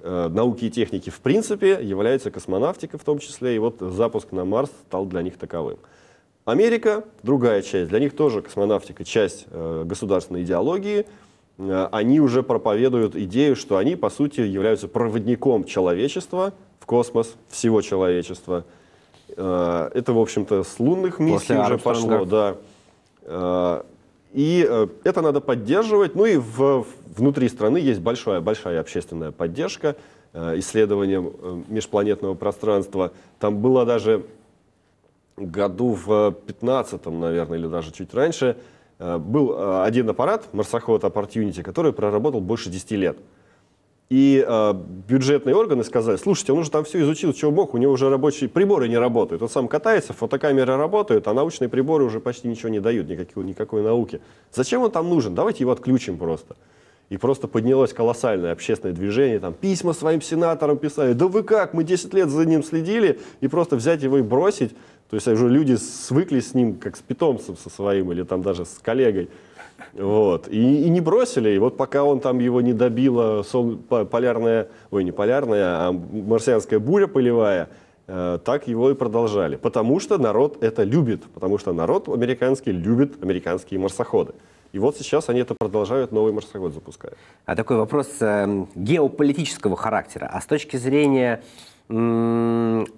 Speaker 1: э, науки и техники в принципе является космонавтика в том числе, и вот запуск на Марс стал для них таковым. Америка – другая часть, для них тоже космонавтика – часть э, государственной идеологии – Э, они уже проповедуют идею, что они, по сути, являются проводником человечества в космос, всего человечества. Э, это, в общем-то, с лунных миссий После уже пошло, да. Э, и это надо поддерживать. Ну и в, внутри страны есть большая, большая общественная поддержка исследованиям межпланетного пространства. Там было даже году в 15 наверное, или даже чуть раньше, Э, был э, один аппарат, марсоход Opportunity, который проработал больше 10 лет. И э, бюджетные органы сказали, слушайте, он уже там все изучил, чего бог, у него уже рабочие приборы не работают. Он сам катается, фотокамеры работают, а научные приборы уже почти ничего не дают, никакой, никакой науки. Зачем он там нужен? Давайте его отключим просто. И просто поднялось колоссальное общественное движение, там письма своим сенаторам писали, да вы как, мы 10 лет за ним следили, и просто взять его и бросить, то есть а уже люди свыкли с ним, как с питомцем со своим или там даже с коллегой. Вот. И, и не бросили. И вот пока он там его не добила сол, полярная, ой, не полярная, а марсианская буря полевая, э, так его и продолжали. Потому что народ это любит. Потому что народ американский любит
Speaker 2: американские марсоходы. И вот сейчас они это продолжают, новый марсоход запускают. А такой вопрос э, геополитического характера. А с точки зрения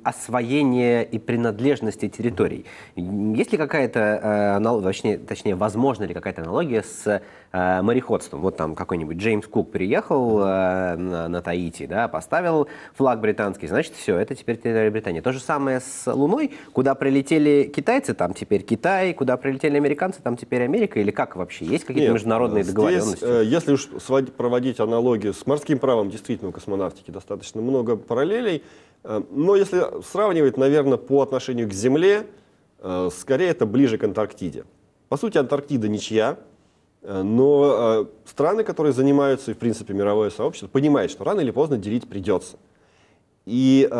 Speaker 2: освоение и принадлежности территорий. Есть ли какая-то, э, точнее, точнее, возможна ли какая-то аналогия с э, мореходством? Вот там какой-нибудь Джеймс Кук приехал э, на, на Таити, да, поставил флаг британский, значит, все, это теперь территория Британии. То же самое с Луной, куда прилетели китайцы, там теперь Китай, куда прилетели американцы, там теперь Америка, или как вообще? Есть какие-то Нет, международные здесь, договоренности?
Speaker 1: если уж проводить аналогию с морским правом, действительно, у космонавтики достаточно много параллелей, Э, но если сравнивать, наверное, по отношению к Земле, э, скорее это ближе к Антарктиде. По сути, Антарктида ничья, э, но страны, которые занимаются, и в принципе мировое сообщество, понимают, что рано или поздно делить придется. И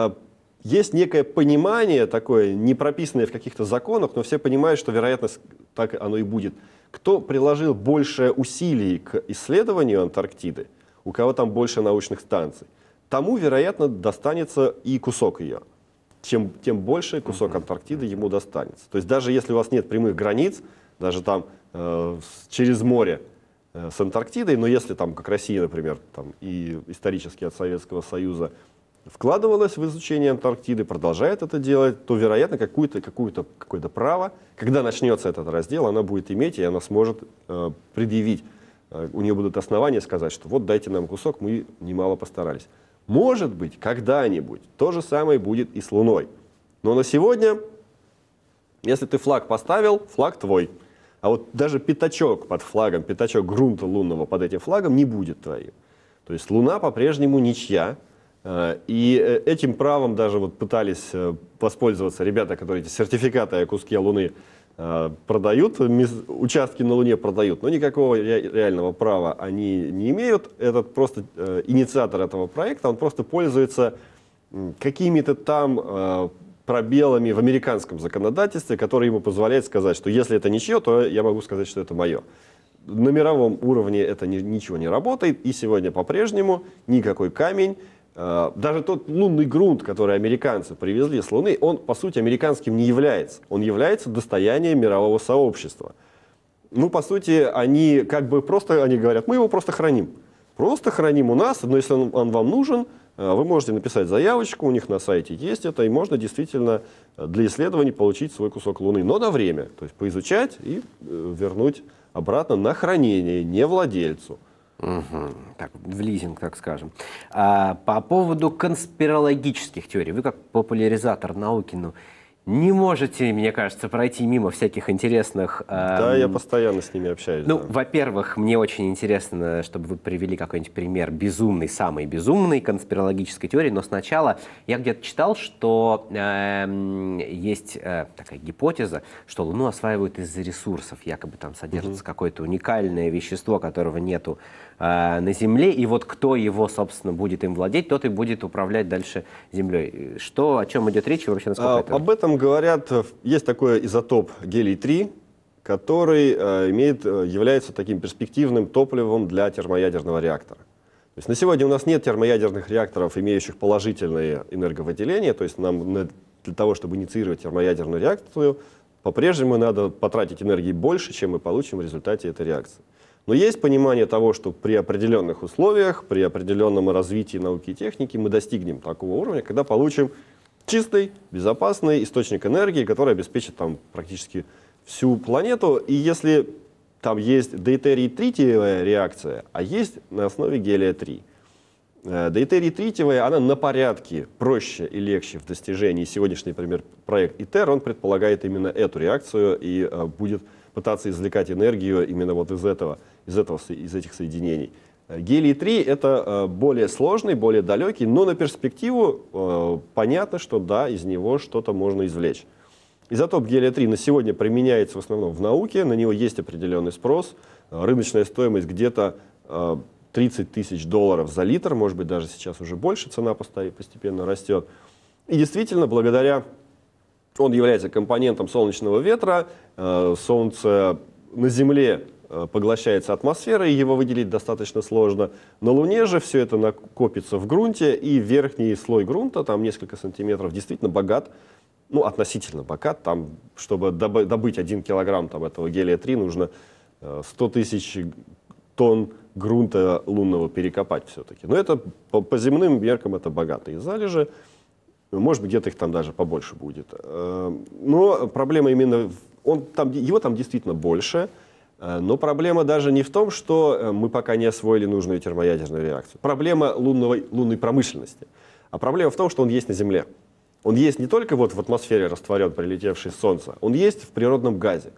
Speaker 1: есть некое понимание такое, не прописанное в каких-то законах, но все понимают, что вероятность так оно и будет. Кто приложил больше усилий к исследованию Антарктиды, у кого там больше научных станций – тому, вероятно, достанется и кусок ее. Чем, тем больше кусок Антарктиды ему достанется. То есть даже если у вас нет прямых границ, даже там э, через море э, с Антарктидой, но если там, как Россия, например, там, и исторически от Советского Союза вкладывалась в изучение Антарктиды, продолжает это делать, то, вероятно, какую-то, какую-то, какое-то право, когда начнется этот раздел, она будет иметь, и она сможет э, предъявить, э, у нее будут основания сказать, что вот дайте нам кусок, мы немало постарались. Может быть, когда-нибудь то же самое будет и с Луной. Но на сегодня, если ты флаг поставил, флаг твой. А вот даже пятачок под флагом, пятачок грунта лунного под этим флагом не будет твоим. То есть Луна по-прежнему ничья. А, и э, этим правом даже вот пытались э, воспользоваться ребята, которые эти сертификаты о куске Луны Э, продают, участки на Луне продают, но никакого реального права они не имеют. Этот просто э, инициатор этого проекта, он просто пользуется какими-то там э, пробелами в американском законодательстве, которые ему позволяют сказать, что если это ничье, то я могу сказать, что это мое. На мировом уровне это ничего не работает, и сегодня по-прежнему никакой камень Э, даже тот лунный грунт, который американцы привезли с Луны, он, по сути, американским не является. Он является достоянием мирового сообщества. Ну, по сути, они как бы просто, они говорят, мы его просто храним. Просто храним у нас, но если он, он вам нужен, э, вы можете написать заявочку, у них на сайте есть это, и можно действительно э, для исследований получить свой кусок Луны, но на время, то есть поизучать и
Speaker 2: вернуть обратно на хранение, не владельцу. Угу. Так, в лизинг, так скажем. А, по поводу конспирологических теорий. Вы как популяризатор науки, ну, не можете, мне кажется, пройти мимо всяких интересных... Эм... Да, я эм,
Speaker 1: постоянно с ними общаюсь. Ну, да.
Speaker 2: во-первых, мне очень интересно, чтобы вы привели какой-нибудь пример безумной, самой безумной конспирологической теории, но сначала я где-то читал, что эм, есть э, такая гипотеза, что Луну осваивают из-за ресурсов, якобы там содержится угу. какое-то уникальное вещество, которого нету Э, на земле, и вот кто его, собственно, будет им владеть, тот и будет управлять дальше землей. Что, о чем идет речь и вообще насколько а, это?
Speaker 1: Об этом говорят, э, есть такой изотоп гелий-3, который э, имеет, является таким перспективным топливом для термоядерного реактора. То есть на сегодня у нас нет термоядерных реакторов, имеющих положительное энерговыделение, то есть нам для того, чтобы инициировать термоядерную реакцию, по-прежнему надо потратить энергии больше, чем мы получим в результате этой реакции. Но есть понимание того, что при определенных условиях, при определенном развитии науки и техники мы достигнем такого уровня, когда получим чистый, безопасный источник энергии, который обеспечит там практически всю планету. И если там есть дейтерий-тритиевая реакция, а есть на основе гелия-3. Э, дейтерий-тритиевая, она на порядке проще и легче в достижении. Сегодняшний, например, проект ИТЕР, он предполагает именно эту реакцию и э, будет пытаться извлекать энергию именно вот из этого – из, этого, из этих соединений. Э, Гелий-3 это э, более сложный, более далекий, но на перспективу э, понятно, что да, из него что-то можно извлечь. Изотоп гелия-3 на сегодня применяется в основном в науке, на него есть определенный спрос. Рыночная стоимость где-то 30 тысяч долларов за литр, может быть, даже сейчас уже больше, цена постепенно растет. И действительно, благодаря... Он является компонентом солнечного ветра, солнце на Земле Э, поглощается атмосферой, его выделить достаточно сложно. На Луне же все это накопится в грунте, и верхний слой грунта, там несколько сантиметров, действительно богат, ну, относительно богат. Там, чтобы добыть один килограмм там, этого гелия-3, нужно 100 э, тысяч тонн грунта лунного перекопать все-таки. Но это по, по земным меркам это богатые залежи. Может быть, где-то их там даже побольше будет. Э, но проблема именно... Он, там, его там действительно больше, Э, но проблема даже не в том, что э, мы пока не освоили нужную термоядерную реакцию. Проблема лунной, лунной промышленности. А проблема в том, что он есть на Земле. Он есть не только вот в атмосфере растворен прилетевший с Солнца, он есть в природном газе.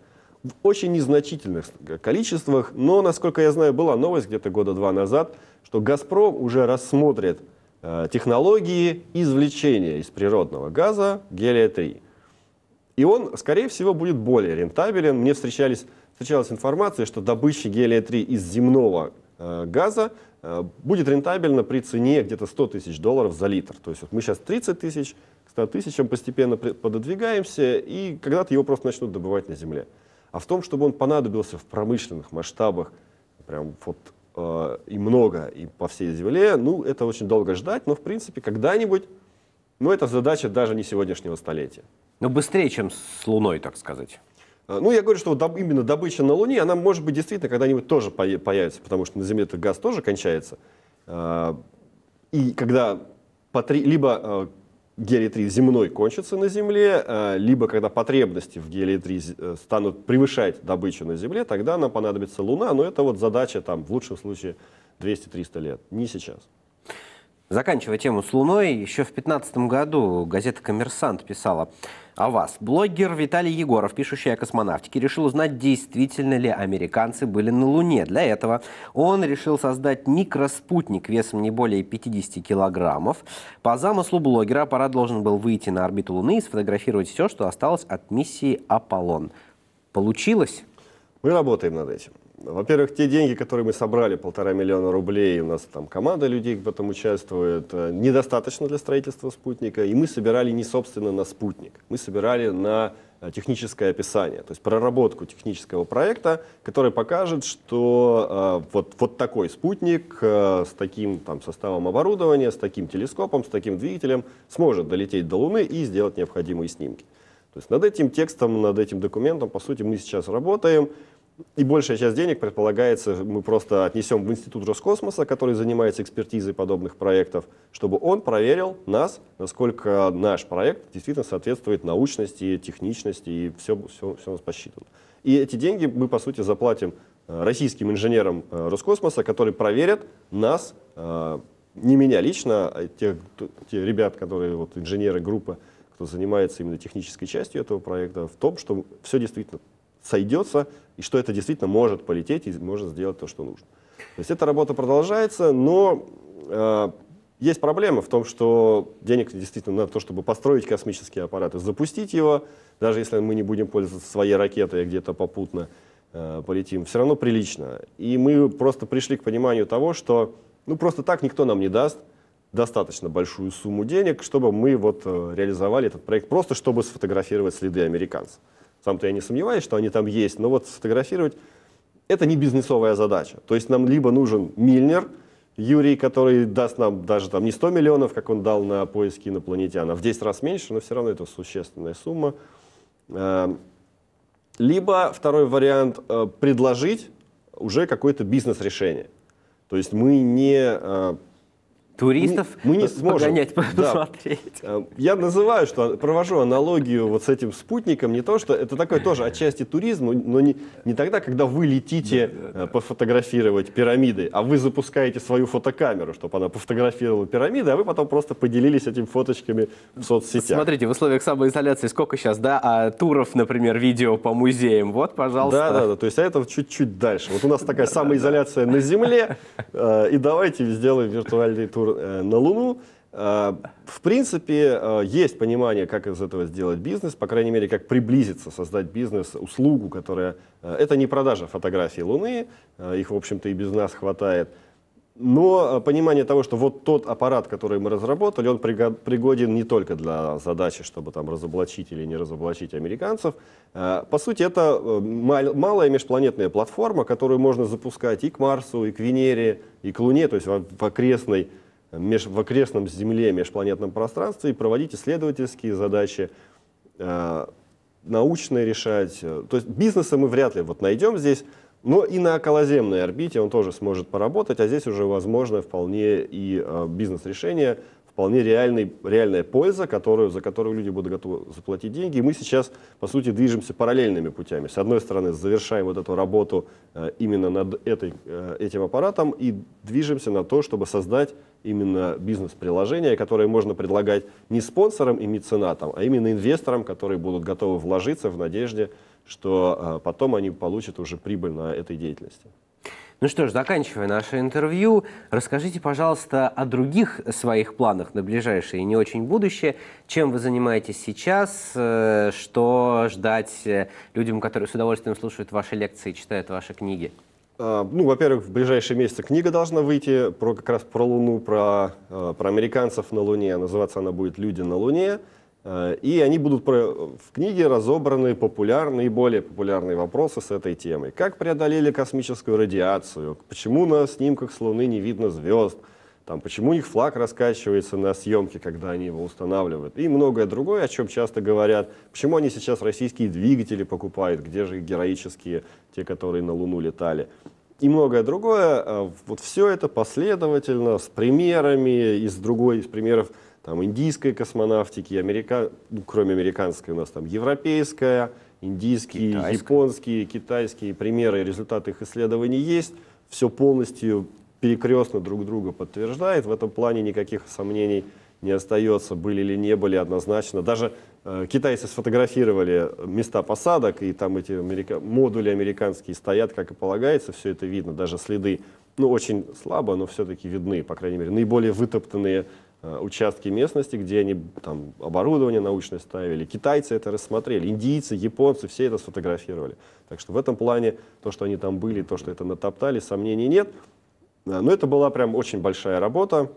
Speaker 1: В очень незначительных э, количествах, но, насколько я знаю, была новость где-то года два назад, что «Газпром» уже рассмотрит э, технологии извлечения из природного газа гелия-3. И он, скорее всего, будет более рентабелен. Мне встречались встречалась информация, что добыча гелия-3 из земного э, газа э, будет рентабельна при цене где-то 100 тысяч долларов за литр. То есть вот мы сейчас 30 тысяч, к 100 тысячам постепенно пододвигаемся, и когда-то его просто начнут добывать на земле. А в том, чтобы он понадобился в промышленных масштабах, прям вот э, и много, и по всей земле, ну, это очень долго ждать, но, в принципе, когда-нибудь, ну, это задача даже не сегодняшнего столетия. Но ну, быстрее, чем с Луной, так сказать. А, ну, я говорю, что вот именно добыча на Луне, она, может быть, действительно когда-нибудь тоже появится, потому что на Земле этот газ тоже кончается. А, и когда потр... либо а, гелий-3 земной кончится на Земле, либо когда потребности в гелии-3 э, станут превышать добычу на Земле, тогда нам понадобится Луна, но это вот задача там в лучшем случае 200-300 лет, не сейчас.
Speaker 2: Заканчивая тему с Луной, еще в 2015 году газета «Коммерсант» писала о вас. Блогер Виталий Егоров, пишущий о космонавтике, решил узнать, действительно ли американцы были на Луне. Для этого он решил создать микроспутник весом не более 50 килограммов. По замыслу блогера аппарат должен был выйти на орбиту Луны и сфотографировать все, что осталось от миссии «Аполлон». Получилось? Мы
Speaker 1: работаем над этим. Во-первых, те деньги, которые мы собрали, полтора миллиона рублей, у нас там команда людей в этом участвует, э, недостаточно для строительства спутника. И мы собирали не собственно на спутник, мы собирали на э, техническое описание, то есть проработку технического проекта, который покажет, что э, вот, вот такой спутник э, с таким там, составом оборудования, с таким телескопом, с таким двигателем сможет долететь до Луны и сделать необходимые снимки. То есть над этим текстом, над этим документом, по сути, мы сейчас работаем. И большая часть денег, предполагается, мы просто отнесем в Институт Роскосмоса, который занимается экспертизой подобных проектов, чтобы он проверил нас, насколько наш проект действительно соответствует научности, техничности, и все, все, все у нас посчитано. И эти деньги мы, по сути, заплатим э, российским инженерам э, Роскосмоса, которые проверят нас, э, не меня лично, а тех, те ребят, которые вот инженеры группы, кто занимается именно технической частью этого проекта, в том, что все действительно сойдется, и что это действительно может полететь и может сделать то, что нужно. То есть эта работа продолжается, но э, есть проблема в том, что денег действительно на то, чтобы построить космический аппарат и запустить его, даже если мы не будем пользоваться своей ракетой а где-то попутно э, полетим, все равно прилично. И мы просто пришли к пониманию того, что ну просто так никто нам не даст достаточно большую сумму денег, чтобы мы вот э, реализовали этот проект, просто чтобы сфотографировать следы американцев. Сам-то я не сомневаюсь, что они там есть, но вот сфотографировать – это не бизнесовая задача. То есть нам либо нужен мильнер – Юрий, который даст нам даже там не 100 миллионов, как он дал на поиски инопланетян, а в 10 раз меньше, но все равно это существенная сумма. Эм, либо второй вариант э, – предложить уже какое-то бизнес-решение. То есть мы не э, Туристов мы, мы не сможем. погонять, посмотреть. Да. Э, я называю, что провожу аналогию вот с этим спутником, не то, что это такой тоже отчасти туризм, но не, не тогда, когда вы летите да, да, э, да. пофотографировать пирамиды, а вы запускаете свою фотокамеру, чтобы она пофотографировала пирамиды, а вы потом просто поделились этими фоточками в соцсетях.
Speaker 2: Смотрите, в условиях самоизоляции сколько сейчас, да, а туров, например, видео по музеям, вот, пожалуйста. Да, да, да, то есть а
Speaker 1: это чуть-чуть дальше. Вот у нас такая самоизоляция на земле, э, и давайте сделаем виртуальный тур тур э, на Луну. Э, в принципе, э, есть понимание, как из этого сделать бизнес, по крайней мере, как приблизиться, создать бизнес, услугу, которая... Это не продажа фотографий Луны, их, в общем-то, и без нас хватает. Но понимание того, что вот тот аппарат, который мы разработали, он пригоден не только для задачи, чтобы там разоблачить или не разоблачить американцев. По сути, это малая межпланетная платформа, которую можно запускать и к Марсу, и к Венере, и к Луне, то есть в окрестной меж, в окрестном Земле межпланетном пространстве и проводить исследовательские задачи, э, научные решать. То есть бизнеса мы вряд ли вот найдем здесь, но и на околоземной орбите он тоже сможет поработать, а здесь уже возможно вполне и э, бизнес-решение, вполне реальный, реальная польза, которую, за которую люди будут готовы заплатить деньги. И мы сейчас, по сути, движемся параллельными путями. С одной стороны, завершаем вот эту работу э, именно над этой, э, этим аппаратом и движемся на то, чтобы создать именно бизнес-приложения, которые можно предлагать не спонсорам и меценатам, а именно инвесторам, которые будут готовы вложиться в надежде, что э, потом они получат уже прибыль
Speaker 2: на этой деятельности. Ну что ж, заканчивая наше интервью, расскажите, пожалуйста, о других своих планах на ближайшее и не очень будущее. Чем вы занимаетесь сейчас? Э, что ждать э, людям, которые с удовольствием слушают ваши лекции и читают ваши книги?
Speaker 1: А, ну, во-первых, в ближайшие месяцы книга должна выйти про как раз про Луну, про, а, про американцев на Луне. Называться она будет «Люди на Луне». А, и они будут про, в книге разобраны популярные и более популярные вопросы с этой темой. Как преодолели космическую радиацию? Почему на снимках с Луны не видно звезд? там, почему их флаг раскачивается на съемке, когда они его устанавливают, и многое другое, о чем часто говорят, почему они сейчас российские двигатели покупают, где же их героические, те, которые на Луну летали. И многое другое, э, вот все это последовательно, с примерами, из другой, из примеров там, индийской космонавтики, америка... ну, кроме американской у нас там европейская, индийские, Китайская. японские, китайские примеры, результаты их исследований есть, все полностью перекрестно друг друга подтверждает. В этом плане никаких сомнений не остается, были или не были однозначно. Даже э, китайцы сфотографировали места посадок, и там эти америка... модули американские стоят, как и полагается, все это видно, даже следы, ну, очень слабо, но все-таки видны, по крайней мере, наиболее вытоптанные э, участки местности, где они там оборудование научное ставили. Китайцы это рассмотрели, индийцы, японцы, все это сфотографировали. Так что в этом плане то, что они там были, то, что это натоптали, сомнений нет. Но это была прям очень большая работа.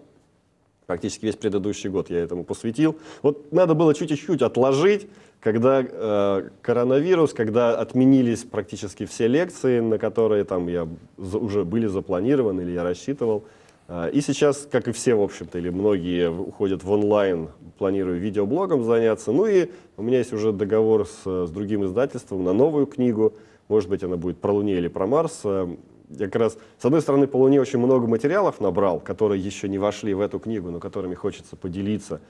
Speaker 1: Практически весь предыдущий год я этому посвятил. Вот надо было чуть-чуть отложить, когда э, коронавирус, когда отменились практически все лекции, на которые там я за, уже были запланированы или я рассчитывал. Э, и сейчас, как и все, в общем-то, или многие уходят в онлайн, планирую видеоблогом заняться. Ну и у меня есть уже договор с, с другим издательством на новую книгу. Может быть, она будет про Луне или про Марс. Э, я как раз, с одной стороны, по Луне очень много материалов набрал, которые еще не вошли в эту книгу, но которыми хочется поделиться.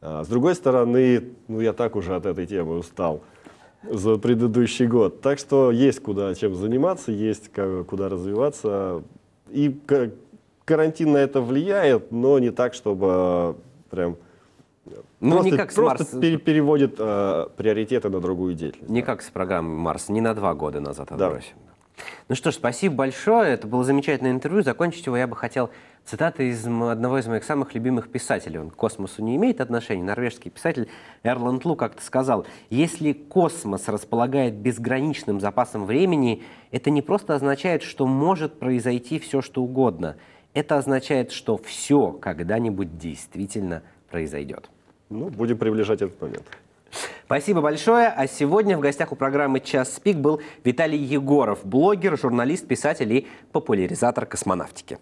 Speaker 1: А, с другой стороны, ну я так уже от этой темы устал за предыдущий год. Так что есть куда чем заниматься, есть куда развиваться. И карантин на это влияет, но не так, чтобы а, прям... Ну, просто не как просто Марс... пер переводит э, приоритеты на другую деятельность. Не да. как с программой Марс, не на два года назад отбросим. Да.
Speaker 2: Ну что ж, спасибо большое. Это было замечательное интервью. Закончить его я бы хотел цитатой из одного из моих самых любимых писателей. Он к космосу не имеет отношения. Норвежский писатель Эрланд Лу как-то сказал, если космос располагает безграничным запасом времени, это не просто означает, что может произойти все, что угодно. Это означает, что все когда-нибудь действительно произойдет. Ну, будем приближать этот момент. Спасибо большое. А сегодня в гостях у программы «Час спик» был Виталий Егоров, блогер, журналист, писатель и популяризатор космонавтики.